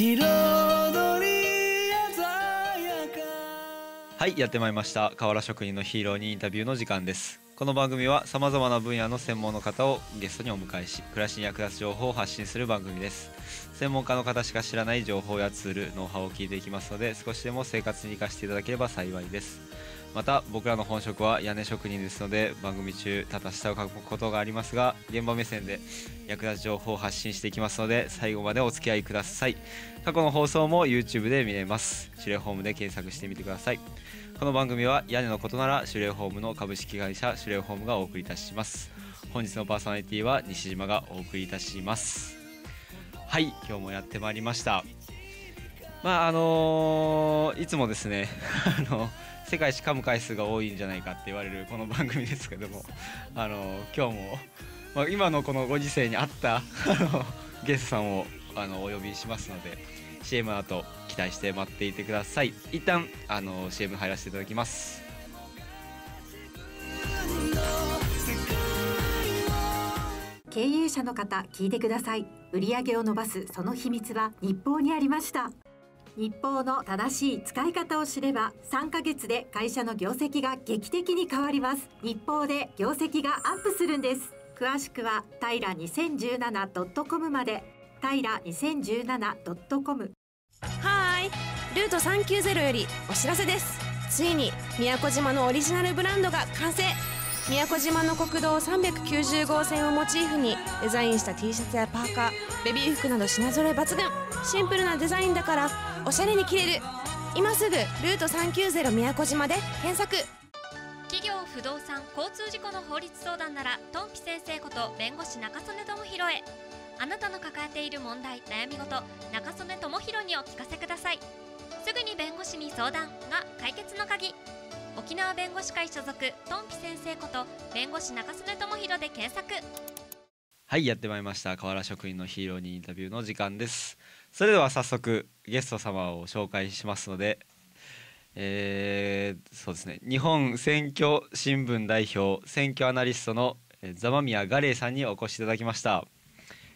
彩り鮮やかはいやってまいりました瓦職人のヒーローにインタビューの時間ですこの番組はさまざまな分野の専門の方をゲストにお迎えし暮らしに役立つ情報を発信する番組です専門家の方しか知らない情報やツールノウハウを聞いていきますので少しでも生活に生かしていただければ幸いですまた僕らの本職は屋根職人ですので番組中多々下を書くことがありますが現場目線で役立つ情報を発信していきますので最後までお付き合いください過去の放送も YouTube で見れますシ令ホームで検索してみてくださいこの番組は屋根のことならシ令ホームの株式会社シ令ホームがお送りいたします本日のパーソナリティは西島がお送りいたしますはい今日もやってまいりましたまああのー、いつもですね あの世界一噛む回数が多いんじゃないかって言われるこの番組ですけどもあの今日も、まあ、今のこのご時世に合ったあのゲストさんをあのお呼びしますので CM の後期待して待っていてください一旦あの CM 入らせていただきます経営者の方聞いてください売上を伸ばすその秘密は日報にありました日報の正しい使い方を知れば3ヶ月で会社の業績が劇的に変わります日報で業績がアップするんです詳しくは平 2017.com まで平 2017.com はーいルート390よりお知らせですついに宮古島のオリジナルブランドが完成宮古島の国道390号線をモチーフにデザインした T シャツやパーカーベビー服など品揃え抜群シンプルなデザインだからおしゃれに着れる今すぐルート390宮古島で検索企業不動産交通事故の法律相談ならトンピ先生こと弁護士中曽根智弘へあなたの抱えている問題悩み事中曽根智弘にお聞かせくださいすぐに弁護士に相談が解決の鍵沖縄弁護士会所属トンピ先生こと弁護士中曽根智弘で検索はいやってまいりました河原職員のヒーローにインタビューの時間ですそれでは早速ゲスト様を紹介しますので、えー、そうですね日本選挙新聞代表選挙アナリストのザマミヤガレイさんにお越しいただきました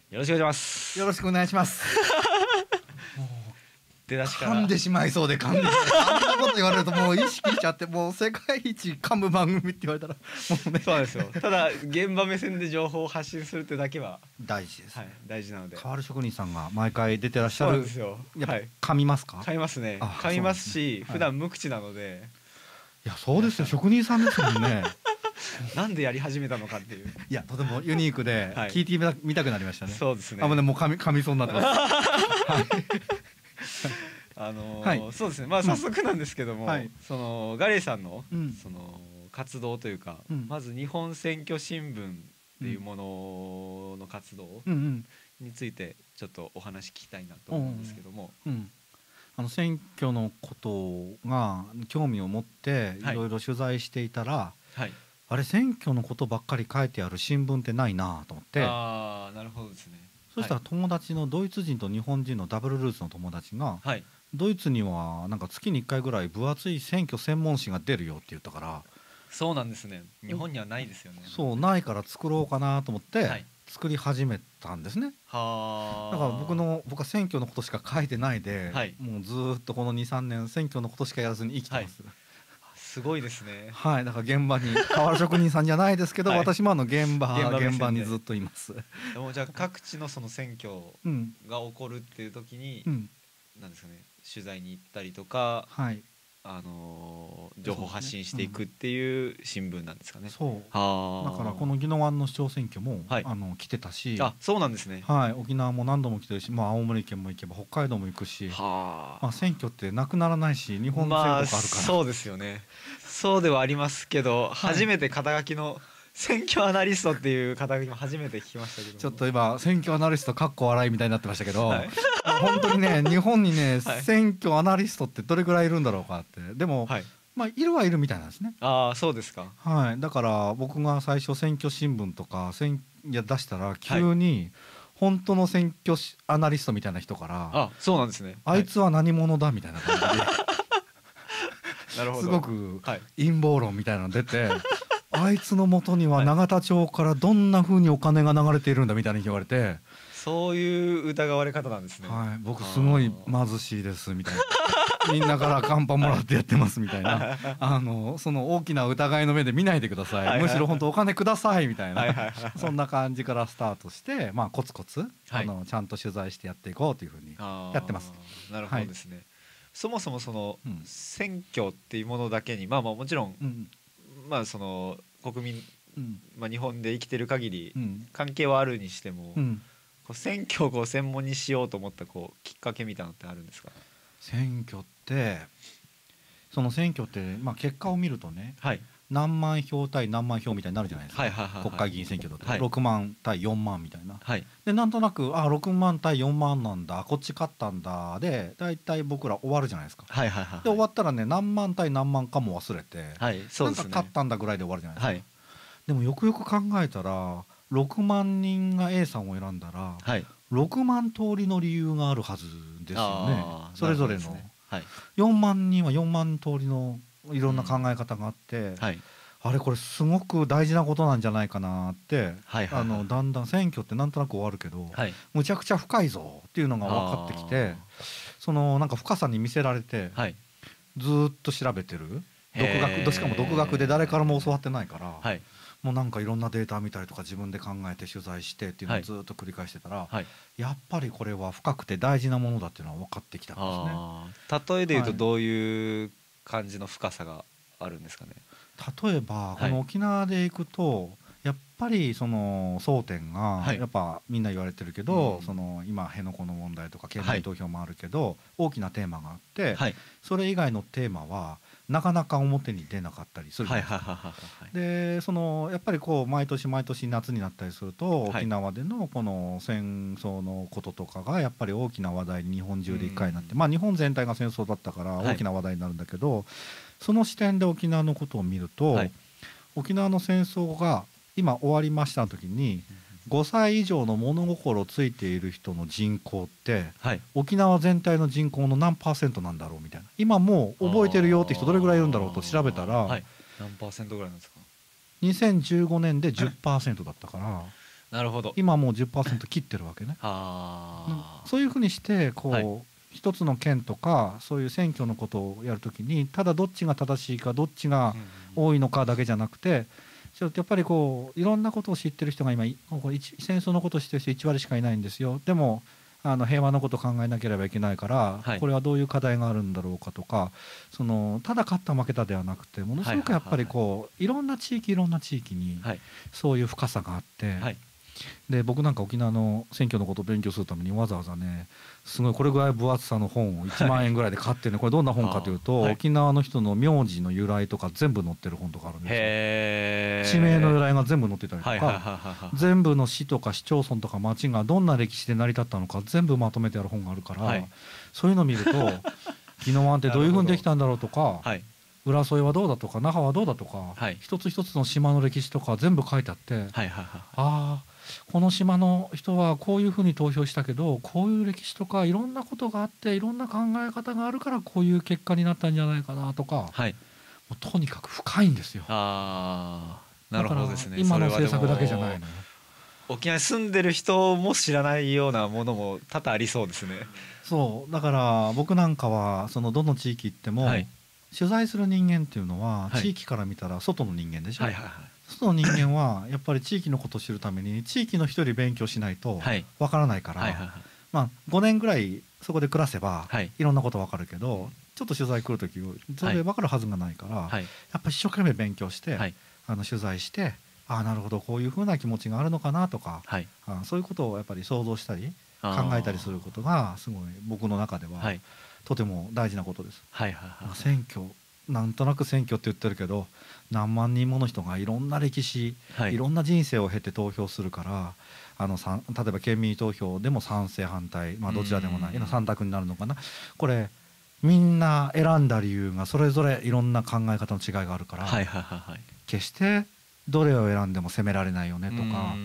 よろしくお願いしますよろしくお願いします出だしから噛んでしまいそうで噛んでしそんなこと言われるともう意識しちゃってもう世界一噛む番組って言われたらもうねそうですよただ現場目線で情報を発信するってだけは大事です、はい、大事なので変わる職人さんが毎回出てらっしゃるうですよやっぱ、噛みますか噛みますね噛みますし、ね、普段無口なので、はい、いやそうですよ職人さんですもんね なんでやり始めたのかっていう。いや、とてもユニークで、聞いてみたくなりましたね。そうですね。あ、もうね、もう噛み、噛みそうになってます。は い あの、はい、そうですねまあ早速なんですけども、はい、そのガレイさんの、うん、その活動というか、うん、まず日本選挙新聞っていうものの活動についてちょっとお話聞きたいなと思うんですけども。あの選挙のことが興味を持っていろいろ取材していたら、はい、あれ選挙のことばっかり書いてある新聞ってないなと思ってあなるほどですねそしたら友達のドイツ人と日本人のダブルルーツの友達が、はい、ドイツにはなんか月に1回ぐらい分厚い選挙専門誌が出るよって言ったからそうなんですね日本にはないですよねそうないから作ろうかなと思って、作り始めたんですねはだから僕の僕は選挙のことしか書いてないで、はい、もうずっとこの23年選挙のことしかやらずに生きてます、はいすごいですね。はい、だから現場に瓦職人さんじゃないですけど、はい、私もあの現場現場にずっといます。でもじゃあ各地のその選挙が起こるっていう時に、うん、なんですかね、取材に行ったりとか、はい、あのー、情報発信していくっていう新聞なんですかね。そう、ねうん、だからこの宜野湾の市長選挙も、はい、あの来てたし、あそうなんですね。はい、沖縄も何度も来てるし、まあ青森県も行けば北海道も行くし、はまあ選挙ってなくならないし、日本全国あるから、まあ、そうですよね。そうではありますけど、初めて肩書きの選挙アナリストっていう肩書きも初めて聞きましたけどちょっと今選挙アナリストかっこ笑いみたいになってましたけど、はい、本当にね 日本にね、はい、選挙アナリストってどれぐらいいるんだろうかってでも、はい、まあいるはいるみたいなんですねああそうですかはいだから僕が最初選挙新聞とか選いや出したら急に、本当の選挙アナリストみたいな人からあそうなんですねあいつは何者だみたいな感じですごく陰謀論みたいなの出て、はい、あいつのもとには永田町からどんなふうにお金が流れているんだみたいに言われて。そういう疑われ方なんですね。はい、僕すごい貧しいですみたいな。みんなからカンパもらってやってますみたいな。あのその大きな疑いの目で見ないでください。むしろ本当お金くださいみたいな。そんな感じからスタートして、まあコツコツ、はい、あのちゃんと取材してやっていこうというふうにやってます。なるほどですね。はいそもそもその選挙っていうものだけに、まあまあもちろん、うん、まあその国民、うん、まあ日本で生きてる限り関係はあるにしても、うん、こう選挙をこう専門にしようと思ったこうきっかけみたいなのってあるんですか選挙ってその選挙って、まあ、結果を見るとね、はい、何万票対何万票みたいになるじゃないですか、国会議員選挙だと、はい、6万対4万みたいな、はい、でなんとなくあ6万対4万なんだこっち勝ったんだで大体僕ら終わるじゃないですか、はいはいはい、で終わったらね何万対何万かも忘れて、はいそうですね、なんか勝ったんだぐらいで終わるじゃないですか、はい、でもよくよく考えたら6万人が A さんを選んだら、はい、6万通りの理由があるはずですよねそれぞれの、ねはい、4万人は4万通りのいろんな考え方があって、はい、あれこれすごく大事なことなんじゃないかなって、はいはいはい、あのだんだん選挙ってなんとなく終わるけど、はい、むちゃくちゃ深いぞっていうのが分かってきてそのなんか深さに見せられて、はい、ずっと調べてる独学しかも独学で誰からも教わってないから。もうなんかいろんなデータ見たりとか自分で考えて取材してっていうのをずっと繰り返してたら、はい、やっぱりこれは深くて大事なものだっていうのは分かってきたんですね。例えで言うとどういう感じの深さがあるんですかね例えばこの沖縄で行くと、やっぱりその争点がやっぱみんな言われてるけど、その今辺野古の問題とか県民投票もあるけど、大きなテーマがあって、それ以外のテーマはなかなか表に出なかったりするでそのやっぱりこう毎年毎年夏になったりすると沖縄でのこの戦争のこととかがやっぱり大きな話題に日本中で一回になって、まあ日本全体が戦争だったから大きな話題になるんだけど、その視点で沖縄のことを見ると、沖縄の戦争が今終わりましたの時に、うん5歳以上の物心ついている人の人口って、はい、沖縄全体の人口の何パーセントなんだろうみたいな今もう覚えてるよって人どれぐらいいるんだろうと調べたら、はい、何パーセントぐらいなんですか2015年で10%だったから。なるほど今もう10%切ってるわけね。そういうふうにしてこう、はい、一つの県とかそういう選挙のことをやるときにただどっちが正しいかどっちが多いのかだけじゃなくてやっぱりこういろんなことを知ってる人が今戦争のことを知ってる人1割しかいないんですよでもあの平和のことを考えなければいけないから、はい、これはどういう課題があるんだろうかとかそのただ勝った負けたではなくてものすごくやっぱりこう、いろんな地域いろんな地域にそういう深さがあって、はい、で僕なんか沖縄の選挙のことを勉強するためにわざわざねすごいこれぐらい分厚さの本を1万円ぐらいで買ってね、はい、これどんな本かというと、はい、沖縄の人の名字の由来とか全部載ってる本とかあるんですよ地名の由来が全部載ってたりとか、全部の市とか市町村とか町がどんな歴史で成り立ったのか全部まとめてある本があるから、はい、そういうのを見ると宜野湾ってどういうふうにできたんだろうとか。浦添はどうだとか那覇はどうだとか、一つ一つの島の歴史とか全部書いてあって、ああこの島の人はこういうふうに投票したけどこういう歴史とかいろんなことがあっていろんな考え方があるからこういう結果になったんじゃないかなとか、はい、もうとにかく深いんですよ。あなるほどですね今の政策だけじゃないの沖縄に住んでる人も知らないようなものも多々ありそうですね。そうだから僕なんかはそのどの地域行っても、はい、取材する人間っていうのは地域から見たら外の人間でしょ。はいはいはい外の人間はやっぱり地域のことを知るために地域の人より勉強しないとわからないから、まあ、5年ぐらいそこで暮らせば、い、ろんなことわかるけどちょっと取材来る時それ分かるはずがないから、はい、やっぱり一生懸命勉強して、はい、あの取材してああなるほどこういうふうな気持ちがあるのかなとか、はい、あそういうことをやっぱり想像したり考えたりすることがすごい僕の中では、とても大事なことです。はいはいはい、選挙なんとなく選挙って言ってるけど何万人もの人がいろんな歴史、はい、いろんな人生を経て投票するからあの例えば県民投票でも賛成反対、まあ、どちらでもない3択になるのかなこれみんな選んだ理由がそれぞれいろんな考え方の違いがあるから、決してどれを選んでも責められないよねとか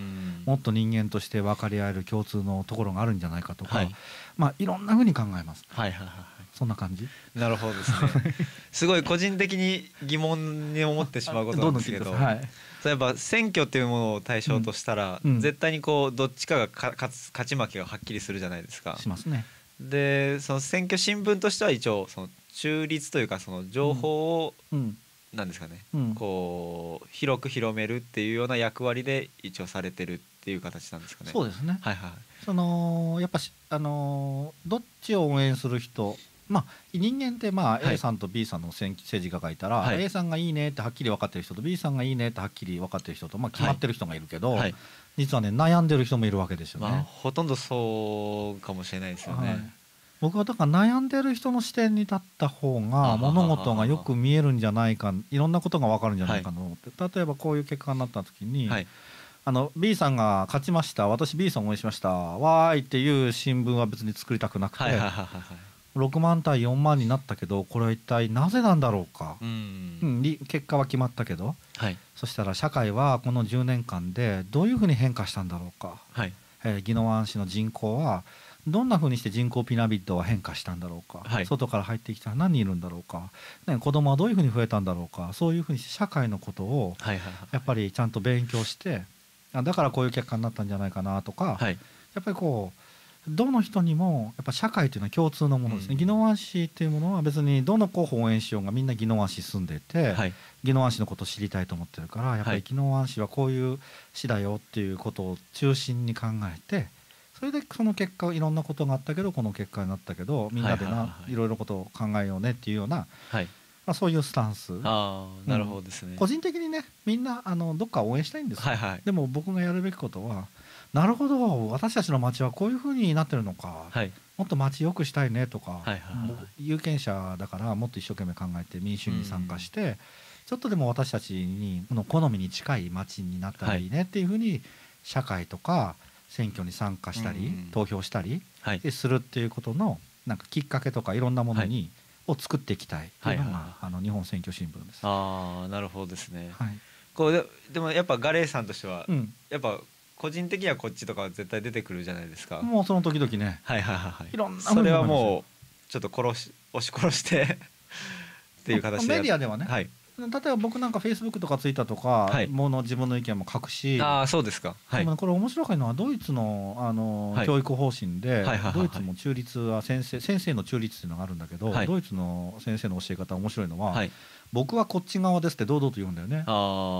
もっと人間として分かり合える共通のところがあるんじゃないかとか、はいまあ、いろんなふうに考えます。はいはいはいそんな感じなるほどですね すごい個人的に疑問に思ってしまうことなんですけどはい、例えば選挙っていうものを対象としたら、うんうん、絶対にこうどっちかが勝つ勝ち負けがはっきりするじゃないですか。しますね。でその選挙新聞としては一応その中立というかその情報を、うん、なんですかね、こう広く広めるっていうような役割で一応されてるっていう形なんですかね。そうですね。はいはい。そのやっぱあのどっちを応援する人まあ、人間って、まあ、A さんと B さんの政治家がいたら、はい、A さんがいいねってはっきり分かってる人と B さんがいいねってはっきり分かってる人と、まあ、決まってる人がいるけど、はいはい、実はね悩んでる人もいるわけですよね、まあ、ほとんどそうかもしれないですよね、僕はだから悩んでる人の視点に立った方が物事がよく見えるんじゃないかいろんなことが分かるんじゃないかと思って、例えばこういう結果になった時に、あの B さんが勝ちました私 B さん応援しましたわーいっていう新聞は別に作りたくなくて。はいはいはいはい6万対4万になったけどこれは一体なぜなんだろうか、うん、結果は決まったけど、はい、そしたら社会はこの10年間でどういうふうに変化したんだろうか、はいえー、宜野湾市の人口はどんなふうにして人口ピラミッドは変化したんだろうか、はい、外から入ってきたら何人いるんだろうか、ね、子供はどういうふうに増えたんだろうかそういうふうにして社会のことをやっぱりちゃんと勉強してだからこういう結果になったんじゃないかなとか、はい、やっぱりこうどの人にもやっぱ社会というのは共通のものですね、うん、宜野湾市というものは別にどの候補を応援しようがみんな宜野湾市住んでて、はい、宜野湾市のことを知りたいと思ってるからやっぱり宜野湾市はこういう市だよっていうことを中心に考えてそれでその結果いろんなことがあったけどこの結果になったけどみんなでないろいろことを考えようねっていうような、はい、まあ、そういうスタンスあなるほどですね、うん、個人的にねみんなあのどっか応援したいんですよ、はいはい、でも僕がやるべきことはなるほど私たちの町はこういうふうになってるのか、はい、もっと町よくしたいねとか、はいはいはい有権者だからもっと一生懸命考えて民主に参加して、うん、ちょっとでも私たちにの好みに近い町になったらいいねっていうふうに社会とか選挙に参加したり、うん、投票したりするっていうことのなんかきっかけとかいろんなものに、はいを作っていきたいというのが、はいはい、あの日本選挙新聞です。ああ、なるほどですね。はい、こうででもやっぱガレーさんとしては、うん、やっぱ個人的にはこっちとか絶対出てくるじゃないですかもうその時々ねはいはいはいはいいろんなそれはもうちょっと殺し押し殺して っていう形でメディアではね、はい、例えば僕なんかフェイスブックとかツイッターとかもの自分の意見も書くしあそうですか、はい、これ面白いのはドイツのあの、教育方針でドイツも中立は先生先生の中立っていうのがあるんだけど、はい、ドイツの先生の教え方面白いのは、はい僕はこっち側ですって堂々と言うんだよね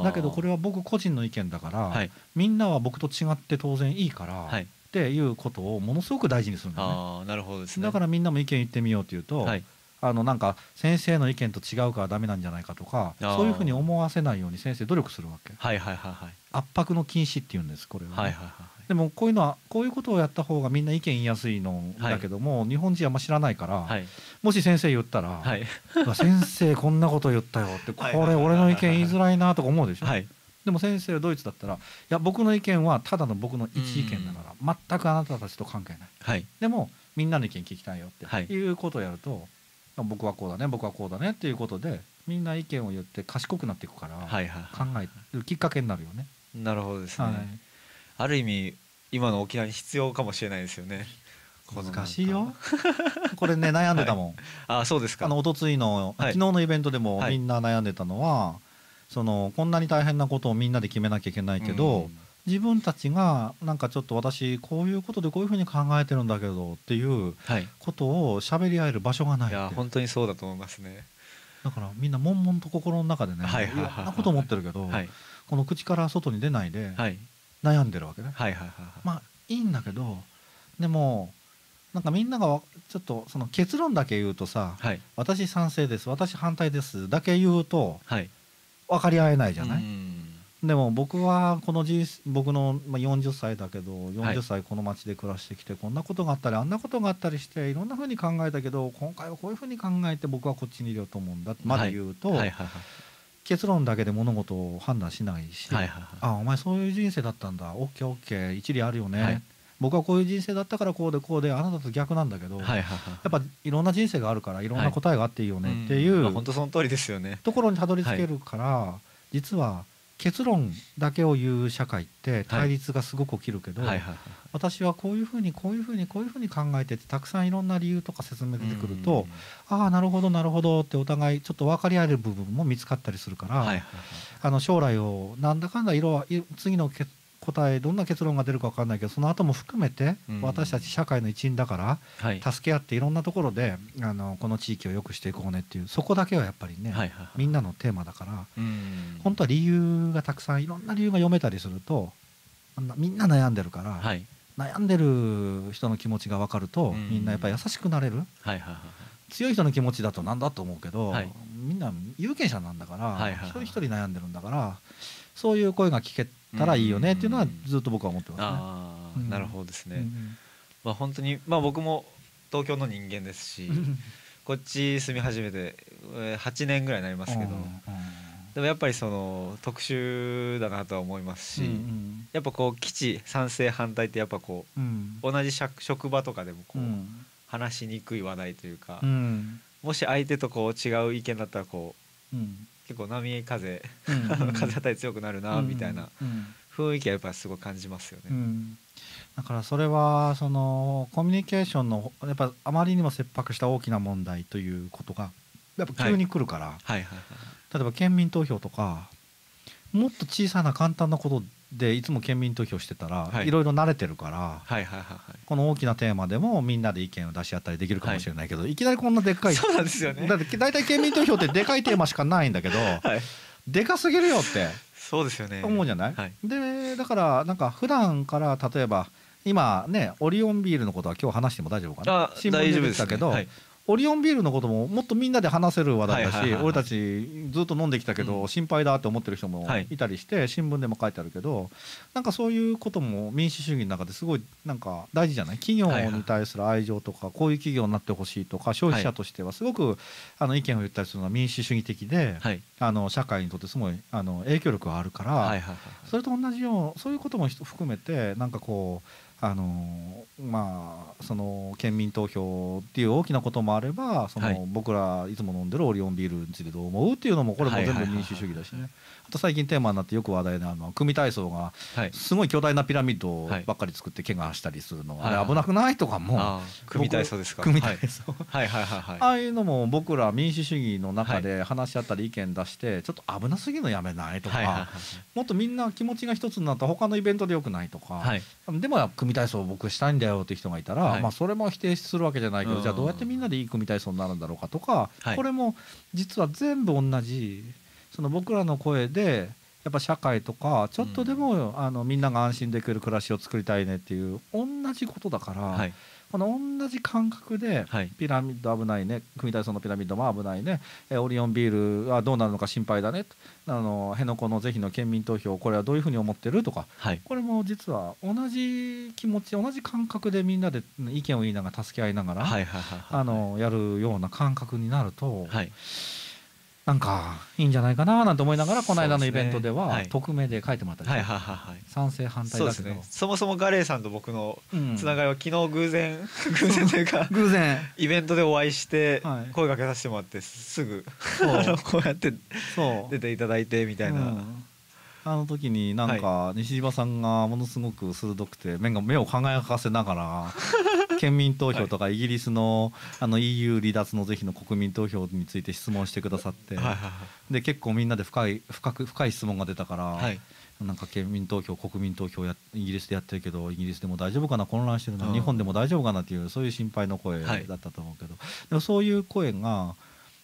だけどこれは僕個人の意見だから、はい、みんなは僕と違って当然いいから、はい、っていうことをものすごく大事にするんだよねなるほど、ね、だからみんなも意見言ってみようというと、はいあのなんか先生の意見と違うからダメなんじゃないかとかそういうふうに思わせないように先生努力するわけ、はいはいはいはい、圧迫の禁止っていうんですこれは、ね、はいはいはいでもこういうのはこういうことをやった方がみんな意見言いやすいのだけども、はい、日本人あんま知らないから、はい、もし先生言ったら、はい、先生こんなこと言ったよってこれ俺の意見言いづらいなとか思うでしょ。でも先生ドイツだったらいや僕の意見はただの僕の一意見だから全くあなたたちと関係ない、はい、でもみんなの意見聞きたいよって、はい、いうことをやると僕はこうだね僕はこうだねっていうことでみんな意見を言って賢くなっていくから考えるきっかけになるよね。はいはい、なるほどですね、はいある意味今の沖縄に必要かもしれないですよね。難しいよ これね悩んでたもん、はい、あそうですかあの一昨日の、昨日のイベントでもみんな悩んでたのは、はい、そのこんなに大変なことをみんなで決めなきゃいけないけど、うん、自分たちがなんかちょっと私こういうことでこういうふうに考えてるんだけどっていうことを喋り合える場所がないいや本当にそうだと思いますねだからみんな悶々と心の中でね、はいろんなこと思ってるけど、はい、この口から外に出ないで、はい悩んでるわけね。はいはいはい、はい、まあいいんだけどでもなんかみんながちょっとその結論だけ言うとさ、はい、私賛成です私反対ですだけ言うと、はい、分かり合えないじゃないでも僕はこの僕の40歳だけど40歳この町で暮らしてきてこんなことがあったりあんなことがあったりしていろんなふうに考えたけど今回はこういうふうに考えて僕はこっちにいるよと思うんだってまで言うと結論だけで物事を判断しないし、はいはいはい、あお前そういう人生だったんだ OKOK 一理あるよね、はい、僕はこういう人生だったからこうでこうであなたと逆なんだけど、はいはいはい、やっぱいろんな人生があるからいろんな答えがあっていいよねっていう、はい、本当その通りですよねところにたどり着けるから、実は結論だけを言う社会って対立がすごく起きるけど、私はこういうふうにこういうふうにこういうふうに考えててたくさんいろんな理由とか説明出てくると、ああなるほどなるほどってお互いちょっと分かり合える部分も見つかったりするから、あの将来をなんだかんだ色は次の答えどんな結論が出るか分かんないけどその後も含めて私たち社会の一員だから、助け合っていろんなところであのこの地域を良くしていこうねっていうそこだけはやっぱりね、みんなのテーマだから、本当は理由がたくさんいろんな理由が読めたりするとみんな悩んでるから、悩んでる人の気持ちが分かると、みんなやっぱり優しくなれる。強い人の気持ちだと何だと思うけど、みんな有権者なんだから、一人一人悩んでるんだからそういう声が聞けたらいいよねっていうのはずっと僕は思ってます、ね、なるほどですね、うん、まあ本当にまあ僕も東京の人間ですし こっち住み始めて8年ぐらいになりますけど、でもやっぱりその特殊だなとは思いますし、うんやっぱこう基地賛成反対ってやっぱこう、うん、同じ職場とかでもこう、うん、話しにくい話題というか、うん、もし相手とこう違う意見だったらこう、結構波風、うんうん、風当たり強くなるなみたいな雰囲気はやっぱりすごい感じますよね。うん、だからそれはそのコミュニケーションのやっぱあまりにも切迫した大きな問題ということがやっぱ急に来るから、例えば県民投票とかもっと小さな簡単なことでいつも県民投票してたら、はい、いろいろ慣れてるから、はいはいはいはい、この大きなテーマでもみんなで意見を出し合ったりできるかもしれないけど、はい、いきなりこんなでっかいそうなんですよねだって大体県民投票ってでかいテーマしかないんだけど、はい、でかすぎるよってそうですよね思うじゃない、はい、でだからなんか普段から例えば今ねオリオンビールのことは今日話しても大丈夫かな新聞でしたけど、ねはい、オリオンビールのことももっとみんなで話せる話題だし、俺たちずっと飲んできたけど、心配だって思ってる人もいたりして、新聞でも書いてあるけどなんかそういうことも民主主義の中ですごいなんか大事じゃない企業に対する愛情とか、こういう企業になってほしいとか消費者としてはすごく、あの意見を言ったりするのは民主主義的で、あの社会にとってすごいあの影響力があるから、それと同じようそういうことも含めてなんかこうあのまあその県民投票っていう大きなこともあればその、僕らいつも飲んでるオリオンビールについてどう思うっていうのもこれも全部民主主義だしね、最近テーマになってよく話題なあの組体操がすごい巨大なピラミッドばっかり作って怪我したりするの、はい、あれ危なくないとかも組体操ですか組体操、はい、はいはいはいはいああいうのも僕ら民主主義の中で話し合ったり意見出してちょっと危なすぎるのやめないとか、はいはいはい、もっとみんな気持ちが一つになった他のイベントでよくないとか、はい、でも組体操僕したいんだよって人がいたら、はい、まあ、それも否定するわけじゃないけどじゃあどうやってみんなでいい組体操になるんだろうかとか、これも実は全部同じその僕らの声でやっぱ社会とかちょっとでも、うん、あのみんなが安心できる暮らしを作りたいねっていう同じことだから、はい、この同じ感覚で、はい、ピラミッド危ないね組体操のピラミッドも危ないねオリオンビールはどうなるのか心配だねあの辺野古の是非の県民投票これはどういうふうに思ってるとか、はい、これも実は同じ気持ち同じ感覚でみんなで意見を言いながら助け合いながらやるような感覚になると。はいなんかいいんじゃないかななんて思いながらこの間のイベントでは匿名で書いてもらったり、はいはいはい、賛成反対だけど、ね、そもそもガレーさんと僕のつながりは昨日偶然、うん、偶然というか 偶然イベントでお会いして声かけさせてもらってすぐ こうやって出ていただいてみたいな。うんあの時になんか西島さんがものすごく鋭くて目が目を輝かせながら 県民投票とかイギリスのあの EU 離脱の是非の国民投票について質問してくださってで結構みんなで深い深く深い質問が出たから、なんか県民投票国民投票やイギリスでやってるけどイギリスでも大丈夫かな混乱してるな、日本でも大丈夫かなっていうそういう心配の声だったと思うけど、でもそういう声が。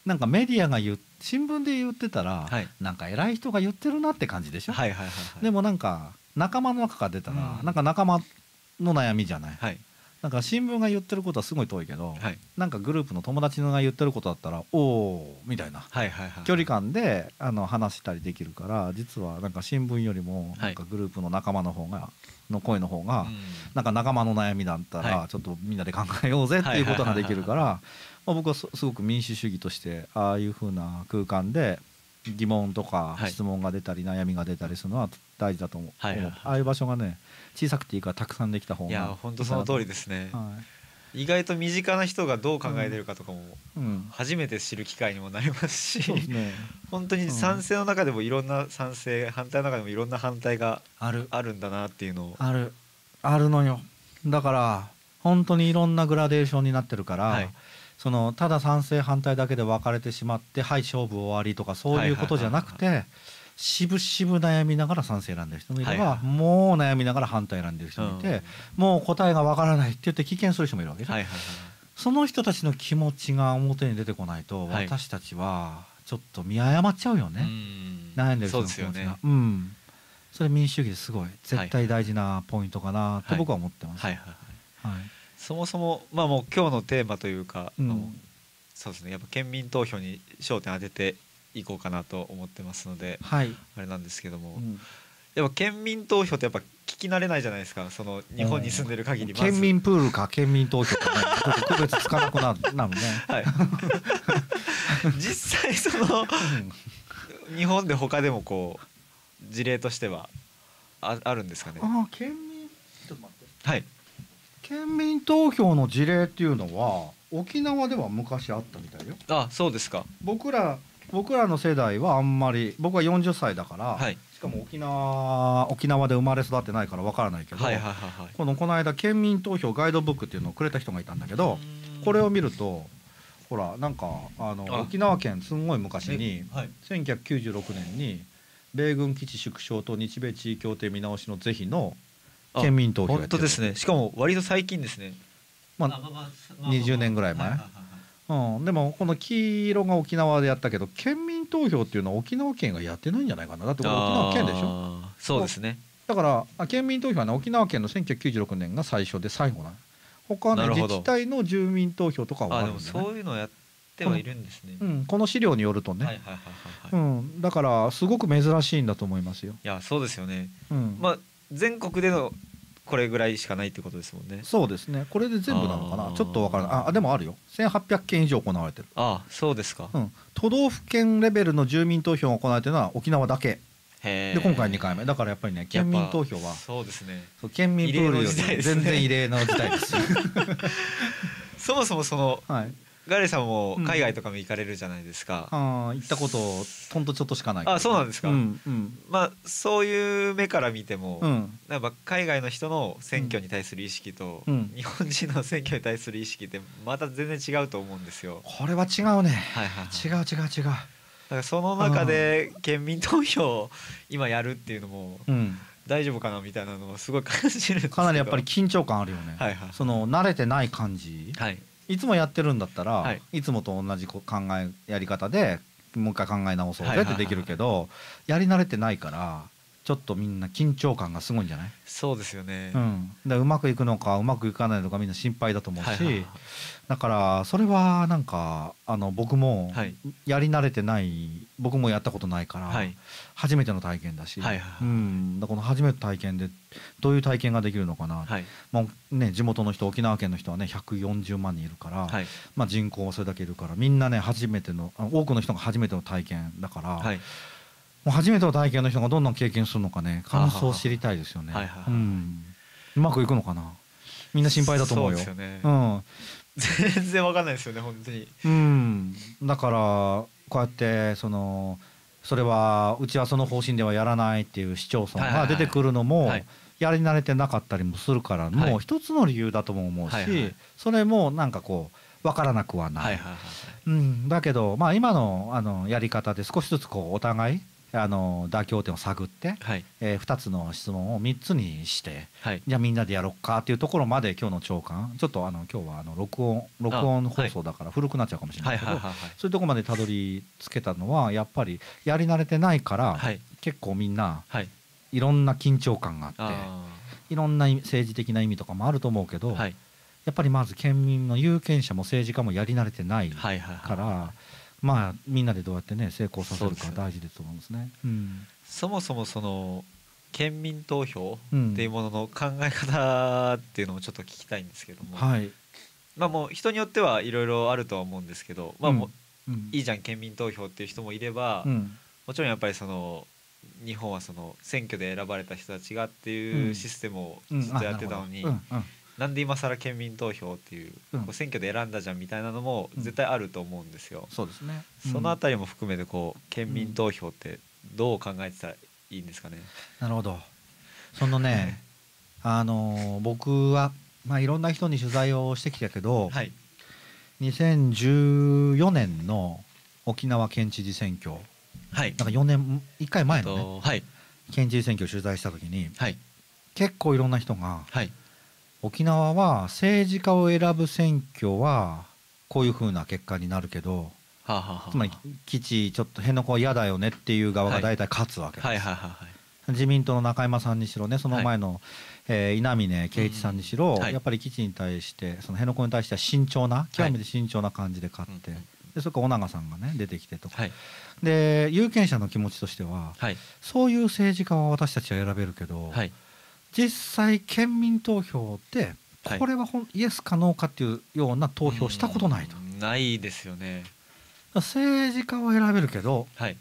なんかメディアが言新聞で言ってたら、はい、なんか偉い人が言ってるなって感じでしょ、はいはいはいはい、でもなんか仲間の中から出たら、うん、なんか仲間の悩みじゃない、はい、なんか新聞が言ってることはすごい遠いけど、はい、なんかグループの友達のが言ってることだったらおおみたいな、はいはいはい、距離感であの話したりできるから実はなんか新聞よりもなんかグループの仲間の方がの声の方が、なんか仲間の悩みだったらちょっとみんなで考えようぜっていうことができるから、僕はすごく民主主義としてああいうふうな空間で疑問とか質問が出たり悩みが出たりするのは大事だと思う、ああいう場所がね小さくていいからたくさんできた方がいや本当その通りですね、はい意外と身近な人がどう考えてるかとかも初めて知る機会にもなりますし、うんね、本当に賛成の中でもいろんな賛成反対の中でもいろんな反対があるあるんだなっていうのをあるあるのよだから本当にいろんなグラデーションになってるから、はい、そのただ賛成反対だけで分かれてしまってはい勝負終わりとかそういうことじゃなくて。はいはいはいはいしぶしぶ悩みながら賛成選んでる人もいれば、はい、もう悩みながら反対選んでる人もいて、うん、もう答えがわからないって言って棄権する人もいるわけです、はいはいはい、その人たちの気持ちが表に出てこないと、私たちはちょっと見誤っちゃうよね、悩んでる人の気持ちが。う、ね、んそれ民主主義ですごい絶対大事なポイントかなと僕は思ってます。はいはいはいはい、そもそもまあもう今日のテーマというか、うん、そうですねやっぱ県民投票に焦点当てていこうかなと思ってますので、はい、あれなんですけども、うん、やっぱ県民投票ってやっぱ聞き慣れないじゃないですかその日本に住んでる限り県民プールか県民投票か、ね、区別つかなくななるね、はい、実際その、日本で他でもこう事例としてはああるんですかねあ県民ちょっと待ってはい県民投票の事例っていうのは沖縄では昔あったみたいよあそうですか僕ら僕らの世代はあんまり僕は40歳だから、はい、しかも沖縄沖縄で生まれ育ってないからわからないけど、このこの間県民投票ガイドブックっていうのをくれた人がいたんだけどこれを見るとほらなんかあの沖縄県すんごい昔に、はい、1996年に米軍基地縮小と日米地位協定見直しの是非の県民投票本当ですねしかも割と最近ですねまあ20年ぐらい前。はいはいはいうん、でもこの黄色が沖縄でやったけど県民投票っていうのは沖縄県がやってないんじゃないかなだって沖縄県でしょそうですねだから県民投票は、ね、沖縄県の1996年が最初で最後なの他の、ね、自治体の住民投票とかはあるんで、ね、そういうのやってはいるんですね、うん、この資料によるとねだからすごく珍しいんだと思いますよいやそうですよね、うん、まあ全国でのこれぐらいしかないってことですもんねそうですねこれで全部なのかなちょっとわからないあでもあるよ1800件以上行われてるあそうですか、うん、都道府県レベルの住民投票が行われてるのは沖縄だけで今回2回目だからやっぱりね県民投票はそうですね県民プールより全然異例の事態です そもそもその、はい、ガレさんも海外とかも行かれるじゃないですか、うん、あ行ったことほんとちょっとしかない、あそうなんですか、うんうん、まあそういう目から見ても、うん、やっぱ海外の人の選挙に対する意識と、うん、日本人の選挙に対する意識ってまた全然違うと思うんですよこれは違うね、はいはい、はい、違う違う違うだからその中で県民投票今やるっていうのも、うん大丈夫かなみたいなのをすごい感じるかなりやっぱり緊張感あるよね、はいはい、その慣れてない感じ、はい、いつもやってるんだったら、はい、いつもと同じ考えやり方でもう一回考え直そうぜってできるけど、やり慣れてないからちょっとみんな緊張感がすごいんじゃないそうですよね、うん、うまくいくのかうまくいかないのかみんな心配だと思うし、はいはい、だからそれはなんかあの僕もやり慣れてない、僕もやったことないから、初めての体験だし、はいはいうん、だこの初めて体験でどういう体験ができるのかな、はい、もうね、地元の人沖縄県の人はね140万人いるから、はい、まあ、人口はそれだけいるからみんなね初めての多くの人が初めての体験だから。はいう初めての体験の人がどんな経験するのかね感想を知りたいですよね、うん、うまくいくのかなみんな心配だと思うよ。うよね、うん、全然わかんないですよね本当に。うん。だからこうやってそのそれはうちはその方針ではやらないっていう市町村が出てくるのも。やり慣れてなかったりもするからもう一つの理由だとも思うし、それもなんかこう分からなくはない、い、うん、だけど、まあ、今のあのやり方で少しずつこうお互いあの妥協点を探って、はい、えー、2つの質問を3つにして、はい、じゃあみんなでやろうかというところまで今日の長官ちょっとあの今日はあの録音録音放送だから古くなっちゃうかもしれないけどそういうとこまでたどり着けたのはやっぱりやり慣れてないから、はい、結構みんな、い、いろんな緊張感があっていろんな政治的な意味とかもあると思うけど、やっぱりまず県民の有権者も政治家もやり慣れてないから。まあ、みんなでどうやってね成功させるか大事だと思うんですね。うん、そもそもその県民投票っていうものの考え方っていうのをちょっと聞きたいんですけども、はい、まあもう人によってはいろいろあるとは思うんですけど、まあもういいじゃん県民投票っていう人もいれば、うん、もちろんやっぱりその日本はその選挙で選ばれた人たちがっていうシステムをずっとやってたのに、なんで今更県民投票っていう、うん、選挙で選んだじゃんみたいなのも絶対あると思うんですよ。そうですね、そのあたりも含めてこう県民投票ってどう考えてたらいいんですかね。なるほどそのね、あの僕は、まあ、いろんな人に取材をしてきたけど、はい、2014年の沖縄県知事選挙、はい、なんか4年1回前のね、はい、県知事選挙を取材した時に、はい、結構いろんな人が、はい「沖縄は政治家を選ぶ選挙はこういうふうな結果になるけど、はあはあ、つまり基地ちょっと辺野古は嫌だよねっていう側が大体勝つわけです。自民党の中山さんにしろねその前の、はい、えー、稲峰圭一さんにしろ、うんやっぱり基地に対してその辺野古に対しては慎重な極めて慎重な感じで勝って、はい、でそれから尾長さんがね出てきてとか、はい、で有権者の気持ちとしては、そういう政治家は私たちは選べるけど、実際県民投票でこれはほん、はい、イエスかノーかっていうような投票したことないとないですよね政治家を選べるけど、はい、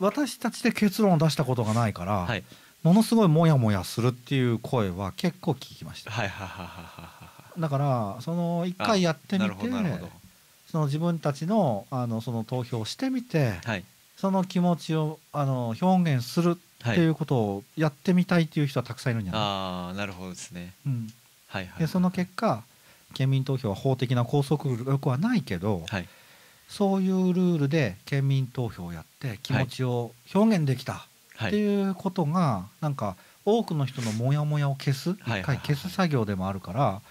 私たちで結論を出したことがないから、はい、ものすごいモヤモヤするっていう声は結構聞きました、はい、だからその一回やってみてその自分たちのあのその投票をしてみて、はい、その気持ちをあの表現するっていうことをやってみたいっていう人はたくさんいるんじゃない、ああなるほどですね、うんでその結果県民投票は法的な拘束力はないけど、はい、そういうルールで県民投票をやって気持ちを表現できたっていうことが、はなんか多くの人のモヤモヤを消す一回消す作業でもあるから、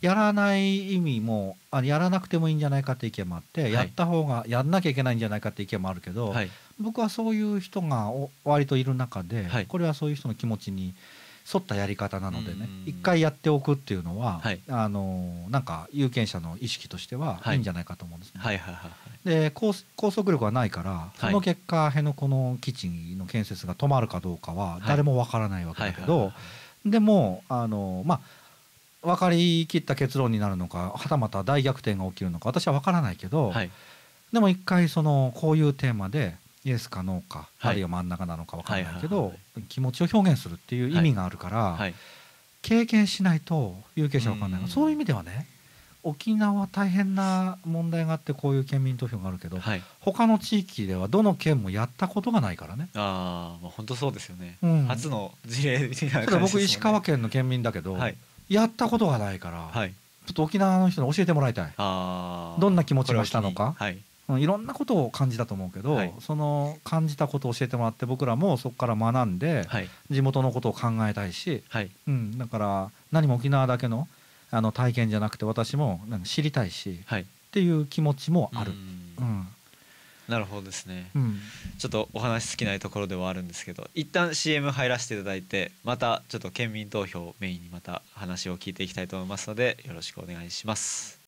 やらない意味もあやらなくてもいいんじゃないかって意見もあって、はい、やった方がやんなきゃいけないんじゃないかって意見もあるけど、はい、僕はそういう人が割といる中で、はい、これはそういう人の気持ちに沿ったやり方なのでね一回やっておくっていうのは、あのなんか有権者の意識としてはいいんじゃないかと思うんですね。で拘束力はないからその結果辺野古の基地の建設が止まるかどうかは誰もわからないわけだけど。でもあの、まあ、分かりきった結論になるのかはたまた大逆転が起きるのか私は分からないけど、はい、でも一回そのこういうテーマでイエスかノーか、はい、あるいは真ん中なのか分からないけど、気持ちを表現するっていう意味があるから、経験しないと有権者分かんないそういう意味ではね沖縄大変な問題があってこういう県民投票があるけど、はい、他の地域ではどの県もやったことがないからねああ、本当そうですよね、うん、初の事例みたいな、ね、僕石川県の県民だけど、はい、やったことがないから、はい、ちょっと沖縄の人に教えてもらいたいどんな気持ちがしたのか、はいうん、いろんなことを感じたと思うけど、はい、その感じたことを教えてもらって僕らもそこから学んで、はい、地元のことを考えたいし、はいうん、だから何も沖縄だけのあの体験じゃなくて私も知りたいし、はい、っていう気持ちもある。うんなるほどですね、うん、ちょっとお話尽きないところではあるんですけど一旦 CM 入らせていただいてまたちょっと県民投票メインにまた話を聞いていきたいと思いますのでよろしくお願いします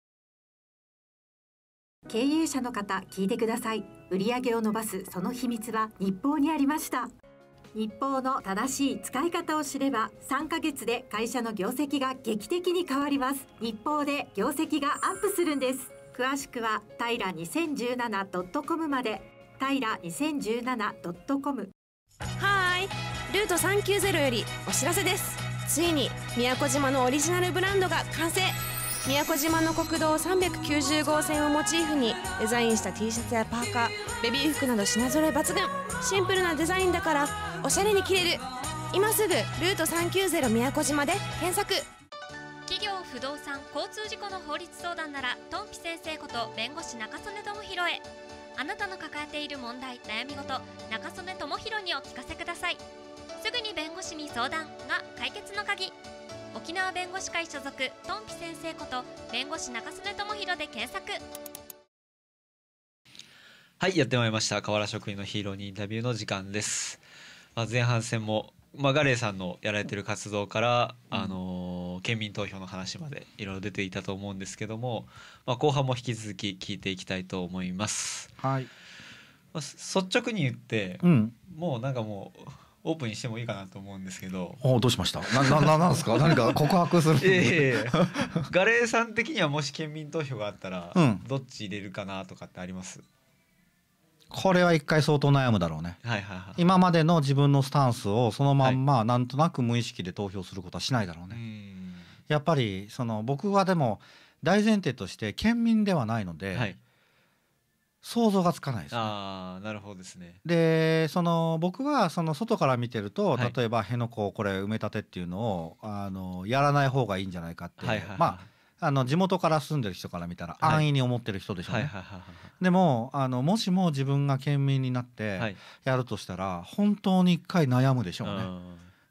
経営者の方聞いてください売上を伸ばすその秘密は日報にありました日報の正しい使い方を知れば3ヶ月で会社の業績が劇的に変わります日報で業績がアップするんです詳しくは平 2017.com まで平 2017.com はーいルート390よりお知らせですついに宮古島のオリジナルブランドが完成宮古島の国道390号線をモチーフにデザインした T シャツやパーカーベビー服など品揃え抜群シンプルなデザインだからおしゃれに着れる今すぐ「ルート390宮古島」で検索不動産交通事故の法律相談ならトンピ先生こと弁護士中曽根智弘へあなたの抱えている問題悩み事中曽根智弘にお聞かせくださいすぐに弁護士に相談が解決の鍵沖縄弁護士会所属トンピ先生こと弁護士中曽根智弘で検索はい、やってまいりました。河原職員のヒーローにインタビューの時間です。まあ、前半戦もまあ、ガレーさんのやられてる活動から、あのー、県民投票の話までいろいろ出ていたと思うんですけども、まあ、後半も引き続き聞いていきたいと思います。はいまあ、率直に言って、うん、もうなんかもうオープンにしてもいいかなと思うんですけど。おどうしました。なななんですか。何か告白する。ええガレーさん的にはもし県民投票があったら、どっち入れるかなとかってあります。これは一回相当悩むだろうね、はいはいはい、今までの自分のスタンスをそのまんまなんとなく無意識で投票することはしないだろうね、はい、やっぱりその僕はでも大前提として県民ではないので、はい、想像がつかないです、ね、あなるほどですねでその僕はその外から見てると、はい、例えば辺野古これ埋め立てっていうのをあのやらない方がいいんじゃないかって、はいはいはい、まああの地元から住んでる人から見たら安易に思ってる人でしょうね。でもあのもしも自分が県民になってやるとしたら本当に一回悩むでしょうね。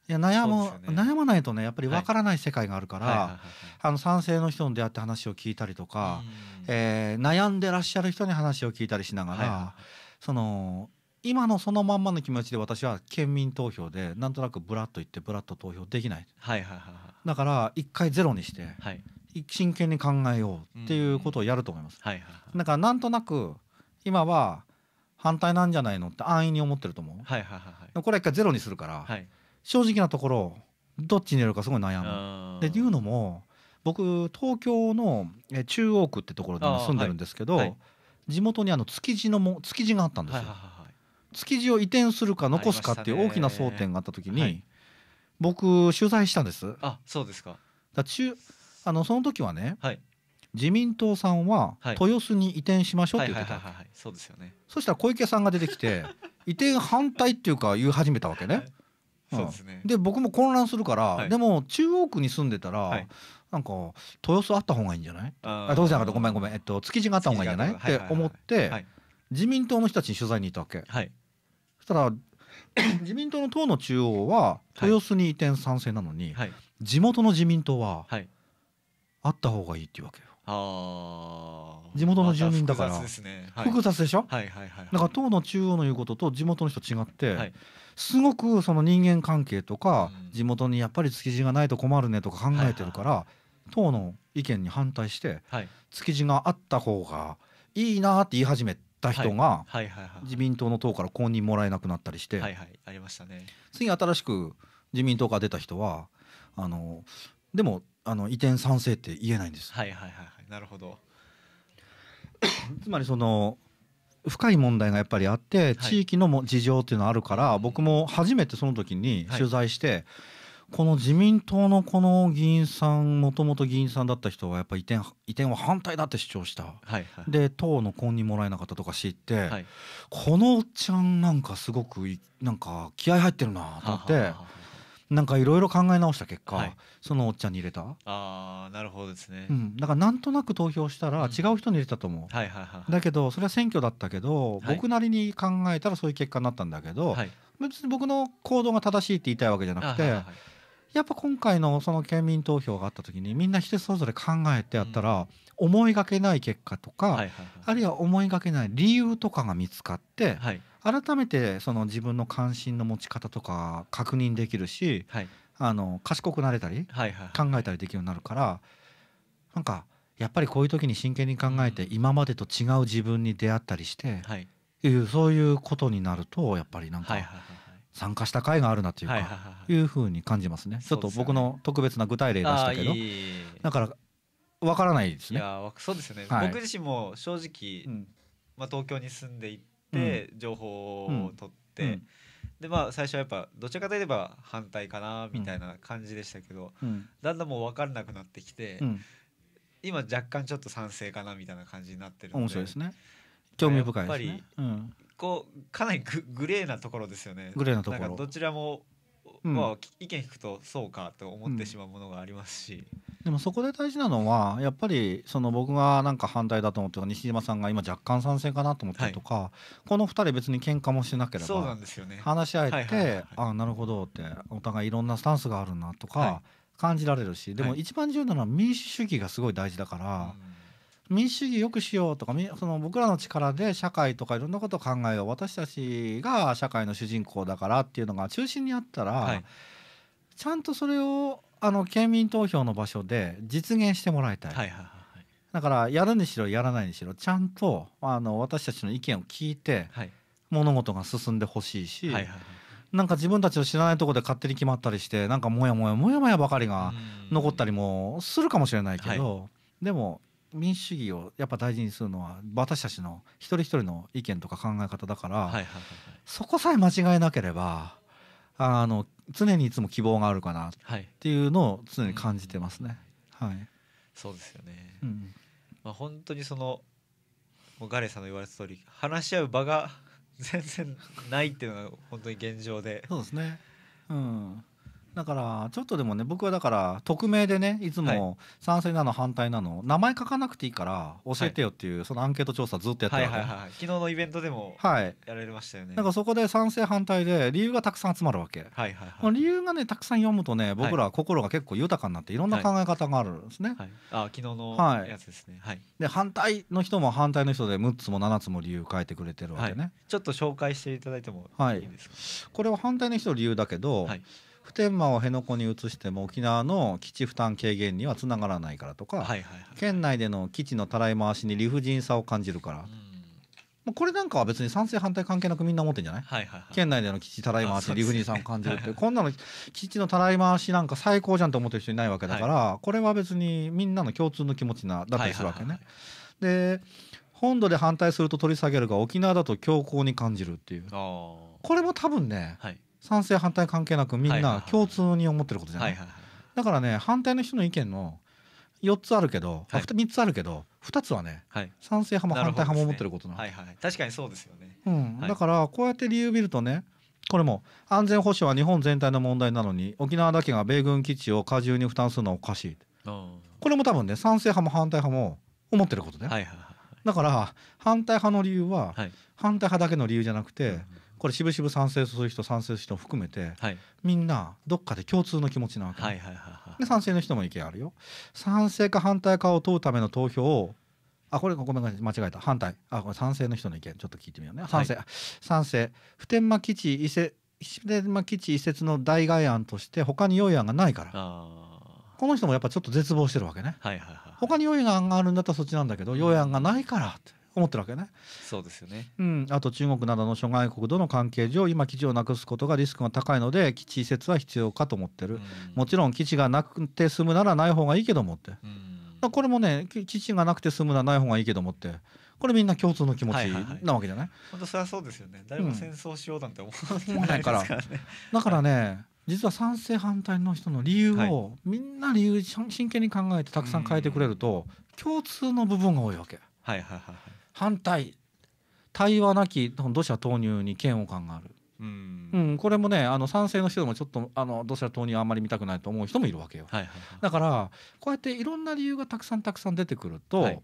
いや悩む、ね、悩まないとねやっぱりわからない世界があるから、あの賛成の人に出会って話を聞いたりとか、えー、悩んでらっしゃる人に話を聞いたりしながら、はい、その今のそのまんまの気持ちで私は県民投票でなんとなくブラッと言ってブラッと投票できない,、はいはいはいだから一回ゼロにして、はい、真剣に考えようっていうことをやると思います。だからなんとなく今は反対なんじゃないのって安易に思ってると思う。はいはいはい、これ一回ゼロにするから、はい、正直なところどっちにやるかすごい悩む。でいうのも僕東京の中央区ってところに住んでるんですけど、はい地元にあの築地のも築地があったんですよ。築地を移転するか残すかっていう大きな争点があった時に、僕取材したんです。あそうですかだ中あのその時はね、はい、自民党さんは豊洲に移転しましょうって言ってたそうですよねそしたら小池さんが出てきて 移転反対っていうか言い始めたわけね、はいうん、そうですねで僕も混乱するから、はい、でも中央区に住んでたら、はい、なんか豊洲あった方がいいんじゃないあどうじゃなかったごめんごめん、えっと、築地があった方がいいんじゃないって思って、自民党の人たちに取材に行ったわけ、そしたら 自民党の党の中央は豊洲に移転賛成なのに、地元の自民党は、はいあった方がいいっていうわけよ。あ地元の住民だから、ま、複雑、ねはい、複雑でしょ、はいはいはい、はい、だから党の中央の言うことと地元の人違って、はい、すごくその人間関係とか、うん、地元にやっぱり築地がないと困るねとか考えてるから、はいはい、党の意見に反対して、はい、築地があった方がいいなって言い始めた人が、自民党の党から公認もらえなくなったりして、はいはい、ありましたね次新しく自民党から出た人はあのでもあの移転賛成って言えないんです。はいはいはい、はい、なるほどつまりその深い問題がやっぱりあって、地域のも事情っていうのはあるから、僕も初めてその時に取材して、この自民党のこの議員さんもともと議員さんだった人はやっぱ移転移転は反対だって主張した、はいはい、で党の婚にもらえなかったとか知って、はい、このおっちゃんなんかすごくなんか気合入ってるなと思って。はははなんかいろいろ考え直した結果、はい、そのおっちゃんに入れたああなるほどですね、うん、だからなんとなく投票したら違う人に入れたと思う、はいはいはいだけどそれは選挙だったけど、僕なりに考えたらそういう結果になったんだけど、はい、別に僕の行動が正しいって言いたいわけじゃなくて、はいはいはいやっぱ今回のその県民投票があった時にみんな人それぞれ考えてやったら思いがけない結果とかあるいは思いがけない理由とかが見つかって改めてその自分の関心の持ち方とか確認できるし、はい、あの賢くなれたり、はいはい考えたりできるようになるからなんかやっぱりこういう時に真剣に考えて、今までと違う自分に出会ったりして、はい、いうそういうことになるとやっぱりなんか。はいはいはい参加した甲斐があるなというか、はいはいはい、いうふうに感じますね。ちょっと僕の特別な具体例でしたけど、いいだからわからないですね。いや、そうですね、はい、僕自身も正直、うん、まあ東京に住んでいって情報を取って、うんうん、でまあ最初はやっぱどちらかといえば反対かなみたいな感じでしたけど、だんだんもう分からなくなってきて、今若干ちょっと賛成かなみたいな感じになってるので面白いですね興味深いですね。やっぱりこうかなりググレーなところですよね。グレーなところ。どちらもまあ、意見聞くとそうかと思ってしまうものがありますし、うん、でもそこで大事なのはやっぱりその僕がなんか反対だと思ってる西島さんが今若干賛成かなと思ったりとか、はい、この2人別に喧嘩もしなければ話し合えてあなるほどってお互いいろんなスタンスがあるなとか感じられるし、はい、でも一番重要なのは民主主義がすごい大事だから。はい民主主義よくしようとかその僕らの力で社会とかいろんなことを考えよう私たちが社会の主人公だからっていうのが中心にあったら、はい、ちゃんとそれをあの県民投票の場所で実現してもらいたい。はいはいはい、だからやるにしろやらないにしろちゃんとあの私たちの意見を聞いて、はい、物事が進んでほしいし、はいはいはいなんか自分たちの知らないところで勝手に決まったりしてなんかモヤモヤモヤモヤばかりが残ったりもするかもしれないけど、はい、でも民主主義をやっぱ大事にするのは私たちの一人一人の意見とか考え方だから、はいはいはいはい、そこさえ間違えなければあの常にいつも希望があるかなっていうのを常に感じてますね。はい、そうですよね、うん、まあ、本当にそのもうガレさんの言われた通り話し合う場が全然ないっていうのが本当に現状でそうですね、うん、だからちょっとでもね僕はだから匿名でねいつも賛成なの反対なの、名前書かなくていいから教えてよっていう、そのアンケート調査ずっとやってるわけ、はいはいはい、昨日のイベントでもやられましたよね、はい、なんかそこで賛成反対で理由がたくさん集まるわけ、はいはいはい、理由がねたくさん読むとね僕ら心が結構豊かになっていろんな考え方があるんですね、はいはい、あ昨日のやつですね、はい、で反対の人も反対の人で6つも7つも理由書いてくれてるわけね、ちょっと紹介していただいてもいいですか、これは反対の人の理由だけど、はい普天間を辺野古に移しても沖縄の基地負担軽減にはつながらないからとか、はいはいはい、県内での基地のたらい回しに理不尽さを感じるから。まあ、これなんかは別に賛成反対関係なくみんな思ってんじゃないはいはいはい、県内での基地たらい回し理不尽さを感じるって、ね、こんなの基地のたらい回しなんか最高じゃんと思ってる人いないわけだから、はい、これは別にみんなの共通の気持ちなだったりするわけね。はいはいはいで本土で反対すると取り下げるが沖縄だと強硬に感じるっていうこれも多分ね、はい賛成反対関係なくみんな共通に思ってることじゃない,、だからね反対の人の意見の4つあるけど、はい、3つあるけど2つはね、はい、賛成派も反対派も思ってることなの、ねはいはい、確かにそうですよね、うん、はい、だからこうやって理由見るとねこれも安全保障は日本全体の問題なのに沖縄だけが米軍基地を過重に負担するのはおかしいこれも多分ね賛成派も反対派も思ってることね、はいはいはい、だから反対派の理由は、はい、反対派だけの理由じゃなくて、うんこれ渋々賛成する人賛成する人含めて、はい、みんなどっかで共通の気持ちなわけ、はいはいはいはい、で賛成の人も意見あるよ賛成か反対かを問うための投票をあこれごめんなさい間違えた反対あこれ賛成の人の意見ちょっと聞いてみようね賛成、はい、賛成普天間基地移設普天間基地移設の代替案として他に良い案がないからこの人もやっぱちょっと絶望してるわけね、はいはいはい、他に良い案があるんだったらそっちなんだけど、良い案がないからって思ってるわけね。そうですよね、うん、あと中国などの諸外国との関係上今基地をなくすことがリスクが高いので基地移設は必要かと思ってる、うん、もちろん基地がなくて済むならない方がいいけどもって、うん、これもね基地がなくて済むならない方がいいけどもってこれみんな共通の気持ちなわけじゃないはいはいはい、本当それはそうですよね誰も戦争しようなんて思わないから、だからね、実は賛成反対の人の理由を、はい、みんな理由真剣に考えてたくさん変えてくれると共通の部分が多いわけ。はいはいはいはい、反対対話なき土砂投入に嫌悪感がある。うん、うん、これもねあの賛成の人でもちょっとあの土砂投入あんまり見たくないと思う人もいるわけよ、はいはいはい、だからこうやっていろんな理由がたくさんたくさん出てくると、はい、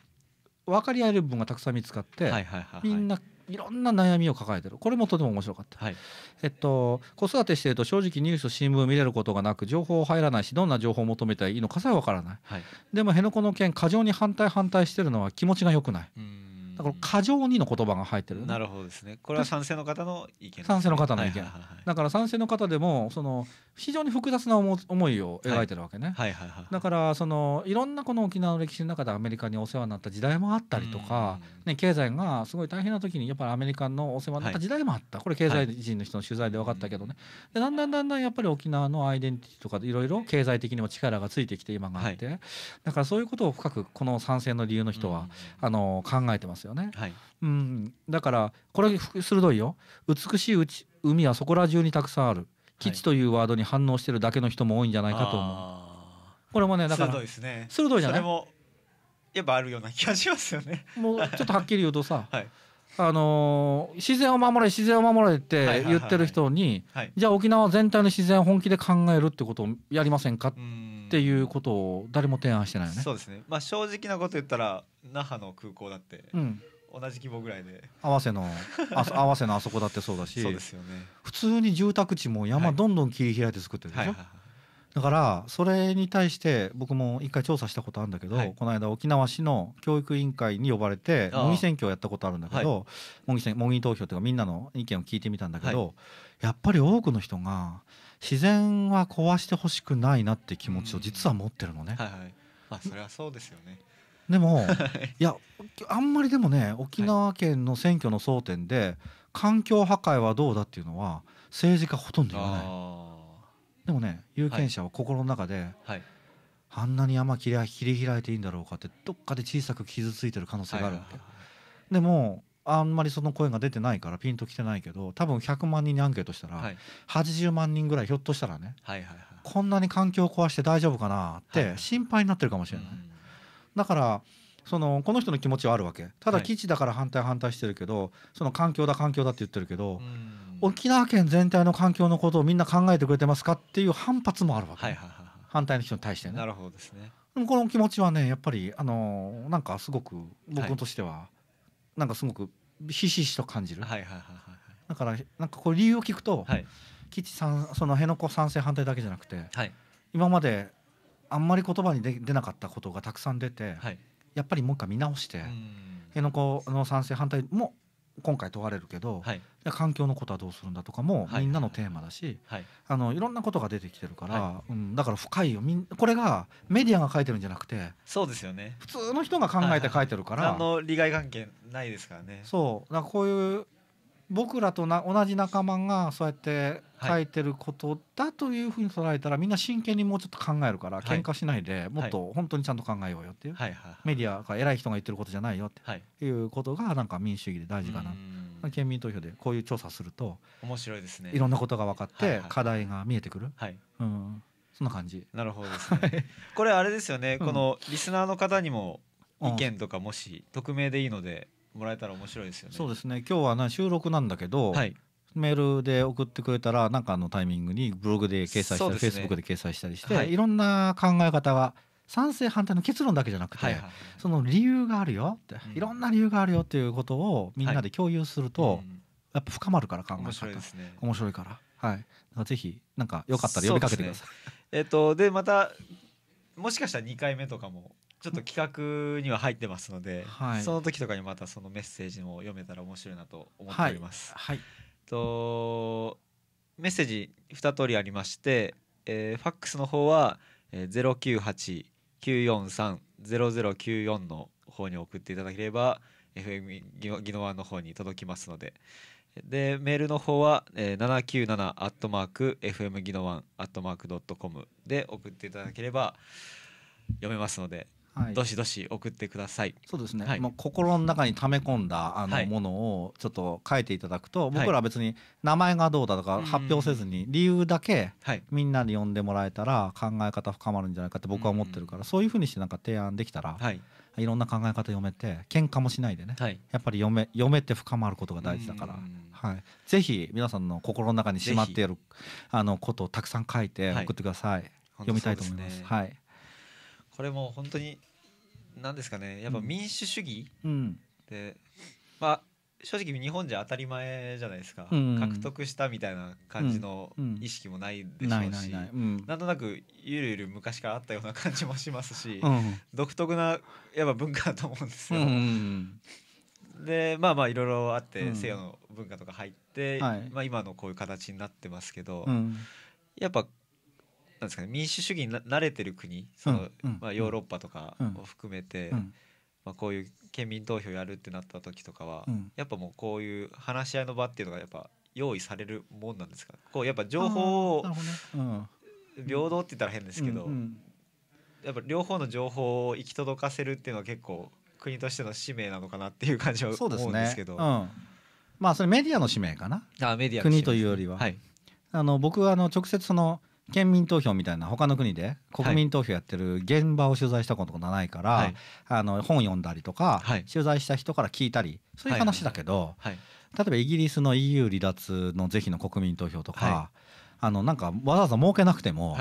分かり合える部分がたくさん見つかって、はいはいはいはい、みんないろんな悩みを抱えてるこれもとても面白かった、はい、えっと、子育てしてると正直ニュース新聞見れることがなく情報入らないしどんな情報を求めたらいいのかさえわからない、はい、でも辺野古の件過剰に反対反対してるのは気持ちが良くない。うんこ過剰にの言葉が入ってる、ね、なるほどですねこれは賛成の方の意見、ね、賛成の方の意見、だから賛成の方でもその非常に複雑な思いを描いてるわけね、だからそのいろんなこの沖縄の歴史の中でアメリカにお世話になった時代もあったりとか、ね、経済がすごい大変な時にやっぱりアメリカのお世話になった時代もあった、はい、これ経済人の人の取材で分かったけどね、でだんだんだんだんやっぱり沖縄のアイデンティティとかいろいろ経済的にも力がついてきて今があって、はい、だからそういうことを深くこの賛成の理由の人は、あの考えてますよね。ね、はい、うん、だからこれ鋭いよ美しいうち海はそこら中にたくさんある基地というワードに反応してるだけの人も多いんじゃないかと思う、はい、これもねだから鋭いですね鋭いじゃないやっぱあるような気がしますよねもうちょっとはっきり言うとさ、はい、あのー、自然を守れ自然を守れって言ってる人に、じゃあ沖縄全体の自然を本気で考えるってことをやりませんかっていうことを誰も提案してないよね。そうですね。まあ正直なこと言ったら那覇の空港だって、うん、同じ規模ぐらいで合わせのあ 合わせのあそこだってそうだしそうですよ、ね、普通に住宅地も山どんどん切り開いて作ってるでしょ、はいはいはい、だからそれに対して僕も一回調査したことあるんだけど、はい、この間沖縄市の教育委員会に呼ばれて模擬選挙をやったことあるんだけど、はい、模擬選模擬投票というかみんなの意見を聞いてみたんだけど、はい、やっぱり多くの人が。自然は壊してほしくないなって気持ちを実は持ってるのね。はいはい、まあそれはそうですよね。でもいやあんまりでもね沖縄県の選挙の争点で環境破壊はどうだっていうのは政治家ほとんど言わないでもね有権者は心の中で、はい、あんなに山切り開いていいんだろうかってどっかで小さく傷ついてる可能性があるわけ、はいはい、でもあんまりその声が出てないからピンときてないけど多分100万人にアンケートしたら、はい、80万人ぐらいひょっとしたらね、はいこんなに環境を壊して大丈夫かなって心配になってるかもしれない、はいだからそのこの人の気持ちはあるわけただ基地だから反対反対してるけど、はい、その環境だ環境だって言ってるけど、沖縄県全体の環境のことをみんな考えてくれてますかっていう反発もあるわけ、はいはいはい、反対の人に対してね。なるほどですねこの気持ちはねやっぱりあのなんかすごく僕としては、はいなんかすごくひしひしと感じる、はいはいはいはい、だからなんかこう理由を聞くと、はい、吉さんその辺野古賛成反対だけじゃなくて、はい、今まであんまり言葉に出なかったことがたくさん出て、はい、やっぱりもう一回見直して辺野古の賛成反対も今回問われるけど、はい、環境のことはどうするんだとかもみんなのテーマだし、はい、あのいろんなことが出てきてるから、はい、うん、だから深いよみんこれがメディアが書いてるんじゃなくてそうですよね普通の人が考えて書いてるから、はいはい、の利害関係ないですからねそうだからこういう僕らとな同じ仲間がそうやって書いてることだというふうに捉えたら、はい、みんな真剣にもうちょっと考えるから喧嘩しないで、もっと本当にちゃんと考えようよっていう、はい、メディアが偉い人が言ってることじゃないよっていうことがなんか民主主義で大事かな。県民投票でこういう調査すると面白いですねいろんなことが分かって課題が見えてくる、はいうん、そんな感じなるほどですねこれあれですよね、うん、このリスナーの方にも意見とかもし匿名でいいのでもらえたら面白いですよね。そうですね今日はな収録なんだけど、はい、メールで送ってくれたらなんかのタイミングにブログで掲載したり、ね、フェイスブックで掲載したりして、はい、いろんな考え方が賛成反対の結論だけじゃなくて、はいはいはい、その理由があるよって、うん、いろんな理由があるよっていうことをみんなで共有すると、はい、やっぱ深まるから考え方面白いですね面白いから。はい、ぜひなんかよかったら呼びかけてください。ね、えっとでまたもしかしたら2回目とかもちょっと企画には入ってますので、はい、その時とかにまたそのメッセージも読めたら面白いなと思っております。はい、はい、とメッセージ2通りありまして、えー、ファックスの方は、えー、098-943-0094の方に送っていただければ FM ギノワの方に届きますので。で、メールの方は、えー、797アットマーク、FM ギノワンアットマークドットコムで送っていただければ読めますので、はい、どしどし送ってください。そうですね。はい、もう心の中に溜め込んだあのものをちょっと書いていただくと、僕らは別に名前がどうだとか発表せずに理由だけみんなで呼んでもらえたら考え方深まるんじゃないかって僕は思ってるから、そういうふうにしてなんか提案できたら、はい、いろんな考え方読めて喧嘩もしないでね、はい、やっぱり読め読めて深まることが大事だから、はい、ぜひ皆さんの心の中にしまっているあのことをたくさん書いて送ってください。読みたいと思います。はいこれも本当に何ですかねやっぱ民主主義、うん、で、まあ、正直日本じゃ当たり前じゃないですか、うん、獲得したみたいな感じの意識もないでしょうし、なんとなくゆるゆる昔からあったような感じもしますし、うん、独特なやっぱ文化だと思うんですよ。でまあまあいろいろあって、西洋の文化とか入って、はい、まあ、今のこういう形になってますけど、やっぱなんですかね民主主義に慣れてる国その、まあ、ヨーロッパとかを含めて、まあ、こういう県民投票やるってなった時とかは、やっぱもうこういう話し合いの場っていうのがやっぱ用意されるもんなんですかこうやっぱ情報を、平等って言ったら変ですけど、やっぱ両方の情報を行き届かせるっていうのは結構国としての使命なのかなっていう感じは思うんですけど、まあそれメディアの使命かなあメディア、国というよりは、はい、あの僕はあの直接その県民投票みたいな他の国で国民投票やってる現場を取材したことがないから、はい、あの本読んだりとか、はい、取材した人から聞いたりそういう話だけど、はい、例えばイギリスの EU 離脱の是非の国民投票とか、あのなんかわざわざ設けなくても、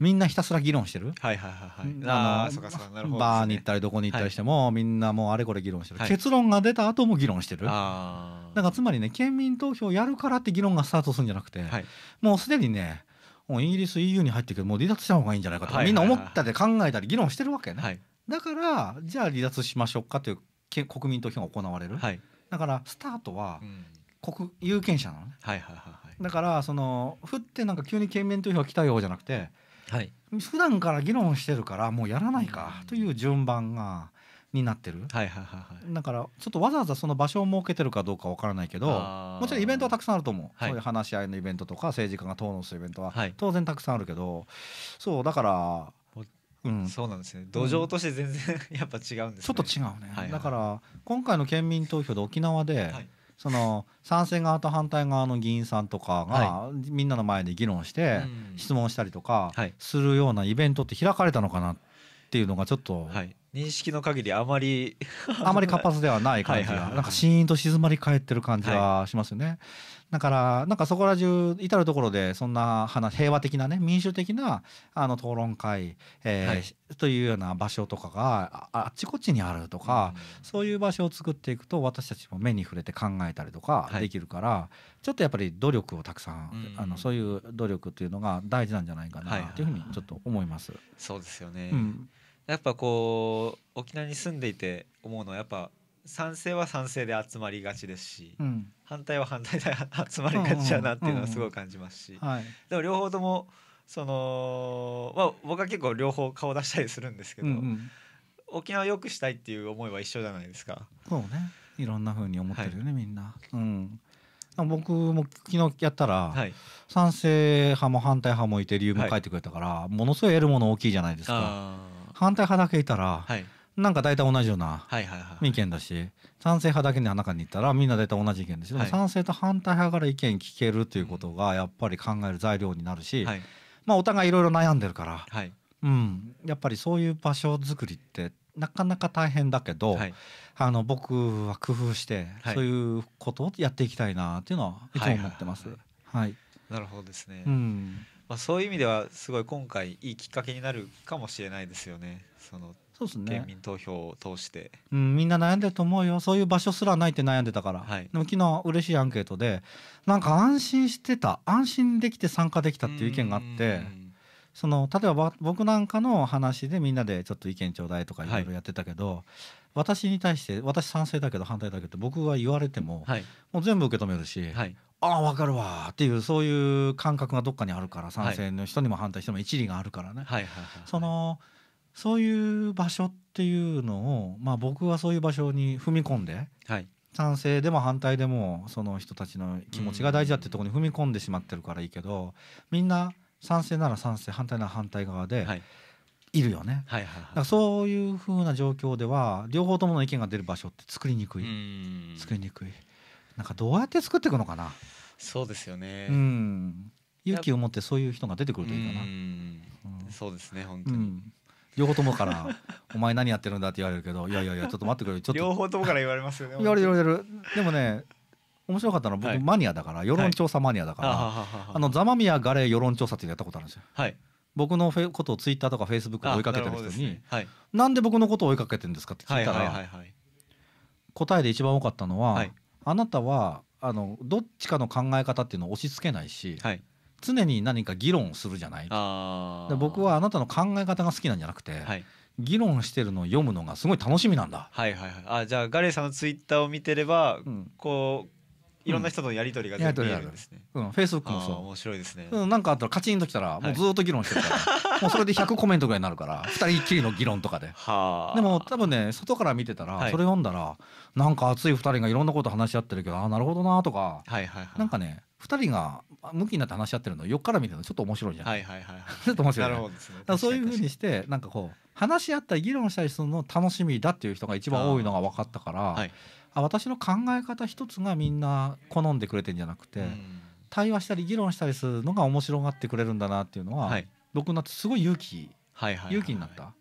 みんなひたすら議論してるバーに行ったりどこに行ったりしても、はい、みんなもうあれこれ議論してる、はい、結論が出た後も議論してるだからつまりね県民投票やるからって議論がスタートするんじゃなくて、はい、もうすでにねもうイギリス EU に入ってくるもう離脱した方がいいんじゃないかと、みんな思ったり考えたり議論してるわけね、はい、だからじゃあ離脱しましょうかという国民投票が行われる、はい、だからスタートは国、有権者なのね、はいはいはいはい、だからそのふってなんか急に県民投票が来たようじゃなくて、はい、普段から議論してるからもうやらないかという順番がになってる、はいはいはいはい、だからちょっとわざわざその場所を設けてるかどうかわからないけどもちろんイベントはたくさんあると思う、はい、そういう話し合いのイベントとか政治家が討論するイベントは当然たくさんあるけど、はい、そうだから、うん、そうなんですね土壌として全然やっぱ違うんです、ね、ちょっと違うね、はいはい、だから今回の県民投票で沖縄で、はい、その賛成側と反対側の議員さんとかが、みんなの前で議論して質問したりとかするようなイベントって開かれたのかなっていうのがちょっと、はい認識の限りあまり あまり活発ではない感じが、はいはい、なんかシーンと静まり返ってる感じはしますよね、はい、だからなんかそこら中至る所でそんな話平和的なね民主的なあの討論会、えー、はい、というような場所とかがあっちこっちにあるとか、うん、そういう場所を作っていくと私たちも目に触れて考えたりとかできるから、はい、ちょっとやっぱり努力をたくさん、うん、あのそういう努力っていうのが大事なんじゃないかなというふうにちょっと思います。はいはいはい、そうですよね、うんやっぱこう沖縄に住んでいて思うのはやっぱ賛成は賛成で集まりがちですし、うん、反対は反対で集まりがちだなっていうのはすごい感じますし、でも両方ともその、まあ、僕は結構両方顔出したりするんですけど、うんうん、沖縄を良くしたいっていう思いは一緒じゃないですか。そうねいろんなふうに思ってるよね、はい、みんな。うん僕も昨日やったら、はい、賛成派も反対派もいて理由も書いてくれたから、はい、ものすごい得るもの大きいじゃないですか。反対派だけいたら、はい、なんか大体同じような意見だし賛成派だけの中にいたらみんな大体同じ意見ですよ、はい、賛成と反対派から意見聞けるということがやっぱり考える材料になるし、はい、まあお互いいろいろ悩んでるから、はい、うん、やっぱりそういう場所づくりってなかなか大変だけど、はい、あの僕は工夫して、そういうことをやっていきたいなっていうのはいつも思ってます。はいなるほどですね、うんまあ、そういう意味ではすごい今回いいきっかけになるかもしれないですよね。そのそうですね、県民投票を通して、うん、みんな悩んでると思うよそういう場所すらないって悩んでたから、はい、でも昨日嬉しいアンケートでなんか安心してた安心できて参加できたっていう意見があって。その例えば僕なんかの話でみんなでちょっと意見ちょうだいとかいろいろやってたけど、はい、私に対して私賛成だけど反対だけど僕は言われても、はい、もう全部受け止めるし、はい、ああ分かるわっていうそういう感覚がどっかにあるから賛成の人にも反対しても一理があるからね。そのそういう場所っていうのを、まあ、僕はそういう場所に踏み込んで、賛成でも反対でもその人たちの気持ちが大事だってとこに踏み込んでしまってるからいいけどみんな賛成なら賛成反対なら反対側でいるよね、はいはいはいはい、だからそういうふうな状況では両方ともの意見が出る場所って作りにくい作りにくいなんかどうやって作っていくのかなそうですよね、うん、勇気を持ってそういう人が出てくるといいかな、そうですね本当に、うん両方ともから「お前何やってるんだ」って言われるけど「いやいやいやちょっと待ってくれ」ちょっと両方ともから言われますよね言われる言われるでもね面白かったのは僕、マニアだから世論調査マニアだから、はい、あのざまみやがれ世論調査ってやったことあるんですよ。はい僕のことをツイッターとかフェイスブックで追いかけてる人にな、ねはい、なんで僕のことを追いかけてるんですかって聞いたら、答えで一番多かったのは、はい、あなたはあのどっちかの考え方っていうのを押し付けないし、はい、常に何か議論するじゃないで僕はあなたの考え方が好きなんじゃなくて、議論してるのを読むのがすごい楽しみなんだ。はいはいはい、あじゃあガレーさんのツイッターを見てれば、うん、こういろんな人とのやり取りが全部見るんですね。うん、フェイスブックもそう。面白いですね。うん、なんかあったらカチンときたら、もうずっと議論してるから、はい、もうそれで100コメントぐらいになるから、2 人きりの議論とかで。はでも多分ね、外から見てたら、それ読んだら、はい、なんか熱い2人がいろんなこと話し合ってるけど、ああ、なるほどなとか、はいはいはい、なんかね、2人が向きになって話し合ってるの横から見てるのちょっと面白いじゃん。はいはいはい、はい。ちょっと面白い、ね、なるほどですね。そういうふうにして、なんかこう、話し合ったり議論したりするの楽しみだっていう人が一番多いのが分かったから、はい、あ私の考え方一つがみんな好んでくれてんじゃなくて、対話したり議論したりするのが面白がってくれるんだなっていうのは、はい、僕になってすごい勇気、はいはい、勇気になった。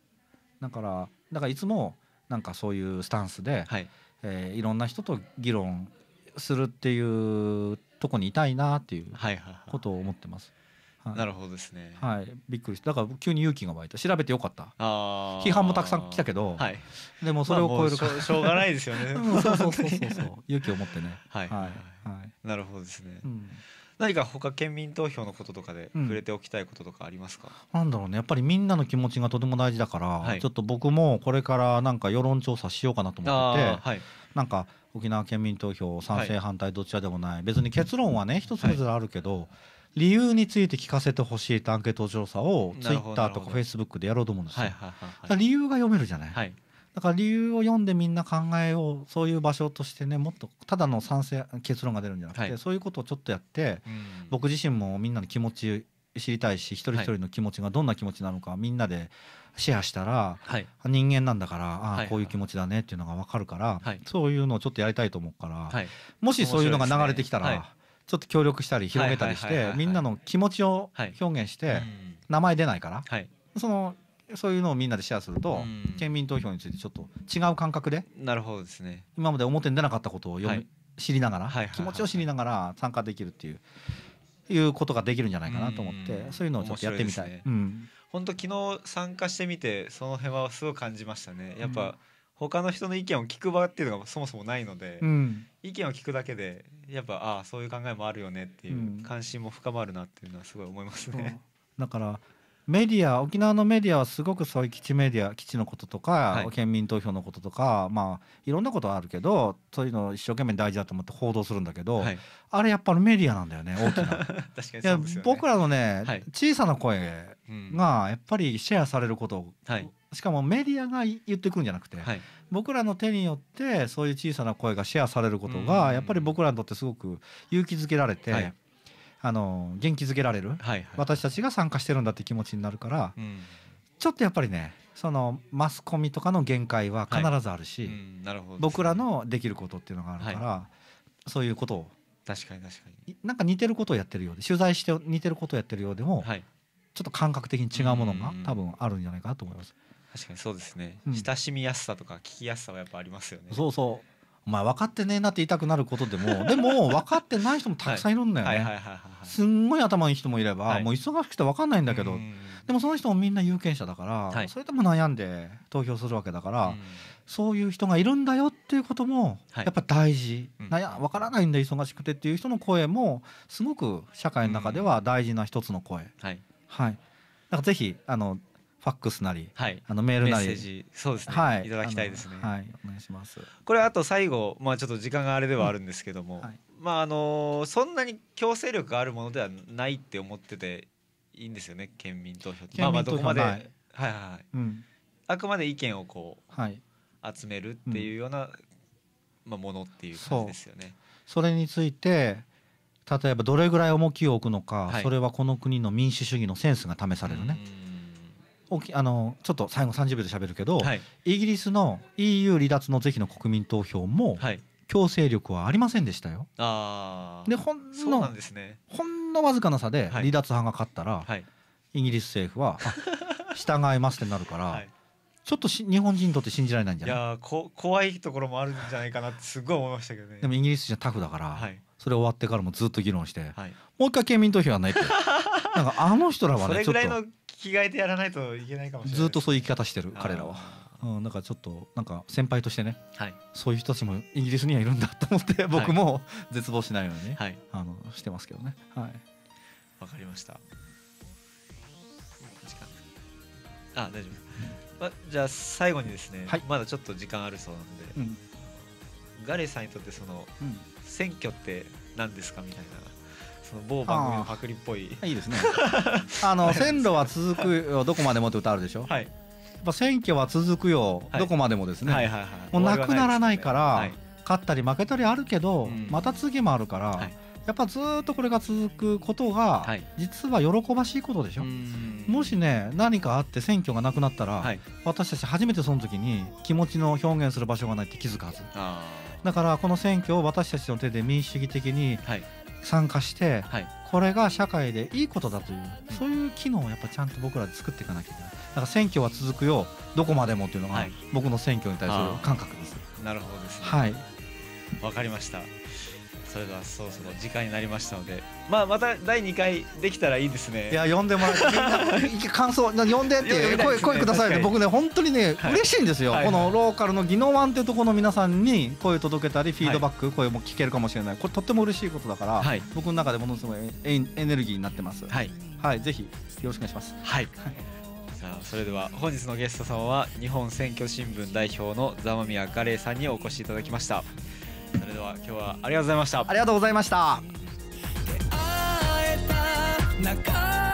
だからだからいつもなんかそういうスタンスで、はいえー、いろんな人と議論するっていうとこにいたいなっていうことを思ってます。はいはいはいはい、なるほどですね。はい、びっくりした。だから急に勇気が湧いた。調べてよかった。批判もたくさん来たけど、はい、でもそれを超えるかまあ、しょうがないですよね。うそうそうそうそう勇気を持ってね。はいはい、はい、なるほどですね。うん何か他県民投票のこととかで触れておきたいこととかありますか、うん、なんだろうねやっぱりみんなの気持ちがとても大事だから、はい、ちょっと僕もこれからなんか世論調査しようかなと思ってて、はい、なんか沖縄県民投票賛成反対どちらでもない、別に結論はね一つずつあるけど、はい理由について聞かせてほしいとアンケート調査をツイッターとかフェイスブックでやろうと思うんですよ。理由が読めるじゃない、はい、だから理由を読んでみんな考えをそういう場所としてねもっとただの賛成結論が出るんじゃなくて、はい、そういうことをちょっとやって、うん、僕自身もみんなの気持ち知りたいし一人一人の気持ちがどんな気持ちなのかみんなでシェアしたら、はい、人間なんだからああこういう気持ちだねっていうのが分かるから、はい、そういうのをちょっとやりたいと思うから、もしそういうのが流れてきたら。ちょっと協力したり広げたりしてみんなの気持ちを表現して、名前出ないから、そのそういうのをみんなでシェアすると、県民投票についてちょっと違う感覚でなるほどですね今まで表に出なかったことを読み、知りながら、気持ちを知りながら参加できるっていう。いうことができるんじゃないかなと思って、そういうのをちょっとやってみたい。本当、昨日参加してみて、その辺はすごく感じましたね。やっぱ、他の人の意見を聞く場っていうのがそもそもないので、うん、意見を聞くだけでやっぱああそういう考えもあるよねっていう関心も深まるなっていうのはすごい思いますね。うん、だからメディア沖縄のメディアはすごくそういう基地メディア基地のこととか、はい、県民投票のこととかまあいろんなことあるけどそういうのを一生懸命大事だと思って報道するんだけど、はい、あれやっぱメディアなんだよね 大きな。確かに、ね、僕らのね、はい、小さな声がやっぱりシェアされること、はいしかもメディアが言ってくんじゃなくて、はい、僕らの手によってそういう小さな声がシェアされることがやっぱり僕らにとってすごく勇気づけられて、はい、あの元気づけられる、はいはい、私たちが参加してるんだって気持ちになるから、うん、ちょっとやっぱりねそのマスコミとかの限界は必ずあるし、はいるね、僕らのできることっていうのがあるから、そういうことを確かに確かになんか似てることをやってるようで取材して似てることをやってるようでも、ちょっと感覚的に違うものが多分あるんじゃないかなと思います。確かにそうですね、うん、親しみやすさとか聞きやすさはやっぱありますよねそうそうお前分かってねえなって言いたくなることでも でも分かってない人もたくさんいるんだよねすんごい頭いい人もいれば、はい、もう忙しくて分かんないんだけどでもその人もみんな有権者だから、はい、それでも悩んで投票するわけだからそういう人がいるんだよっていうこともやっぱ大事、はい、う分からないんだ忙しくてっていう人の声もすごく社会の中では大事な一つの声。はい、はい、だからぜひあのファックスなり、はい、あのメールなりメッセージそうですね、はい、いただきたいですねはいお願いしますこれあと最後まあちょっと時間があれではあるんですけども、うんはい、まああのそんなに強制力があるものではないって思ってていいんですよね県民投票まあまあどこまではいはいはい、うん、あくまで意見をこう、はい、集めるっていうような、うん、まあ、ものっていう感じですよねそれについて例えばどれぐらい重きを置くのか、はい、それはこの国の民主主義のセンスが試されるね。うおきあのちょっと最後30秒で喋るけど、はい、イギリスの EU 離脱の是非の国民投票も、強制力はありませんでしたよ。あでほんの、ね、ほんのわずかな差で離脱派が勝ったら、はい、イギリス政府は 従いますってなるから。はいちょっとし日本人にとって信じられないんじゃないいやこ怖いところもあるんじゃないかなってすごい思いましたけどねでもイギリス人はタフだから、はい、それ終わってからもずっと議論して、はい、もう一回県民投票はないって なんかあの人らはねぐらいの着替えてやらないといけないかもずっとそういう生き方してる彼らは。うん、なんかちょっとなんか先輩としてね、はい、そういう人たちもイギリスにはいるんだと思って僕も絶望しないように、はい、あのしてますけどね。はいわかりました。あ大丈夫。ま、じゃあ最後にですね、はい、まだちょっと時間あるそうなんで、うん、ガレさんにとってその、選挙って何ですかみたいなその某番組のパクリっぽいいいですねあの 線路は続くよどこまでもって歌あるでしょ、はい、選挙は続くよ、どこまでもですね、はいはいはい、もうなくならないから、勝ったり負けたりあるけど、また次もあるから、やっぱずっとこれが続くことが、実は喜ばしいことでしょ、はもしね何かあって選挙がなくなったら、私たち初めてその時に気持ちの表現する場所がないって気づくはず。だからこの選挙を私たちの手で民主主義的に参加して、はい、これが社会でいいことだという、そういう機能をやっぱちゃんと僕らで作っていかなきゃいけないだから選挙は続くよどこまでもっていうのが僕の選挙に対する感覚です、なるほどですねはいわかりましたそれではそろそろ時間になりましたので、まあ、また第2回できたらいいですね。いや呼んでもらって 感想呼んでって声声くださいね僕ね本当にね、はい、嬉しいんですよ、はい、このローカルの技能ワンっていうところの皆さんに声届けたりフィードバック、はい、声も聞けるかもしれないこれとっても嬉しいことだから、はい、僕の中でものすごいエネルギーになってます。はい、はい、ぜひよろしくお願いします。はいさあそれでは本日のゲスト様は日本選挙新聞代表の座間宮ガレイさんにお越しいただきました。それでは今日はありがとうございましたありがとうございました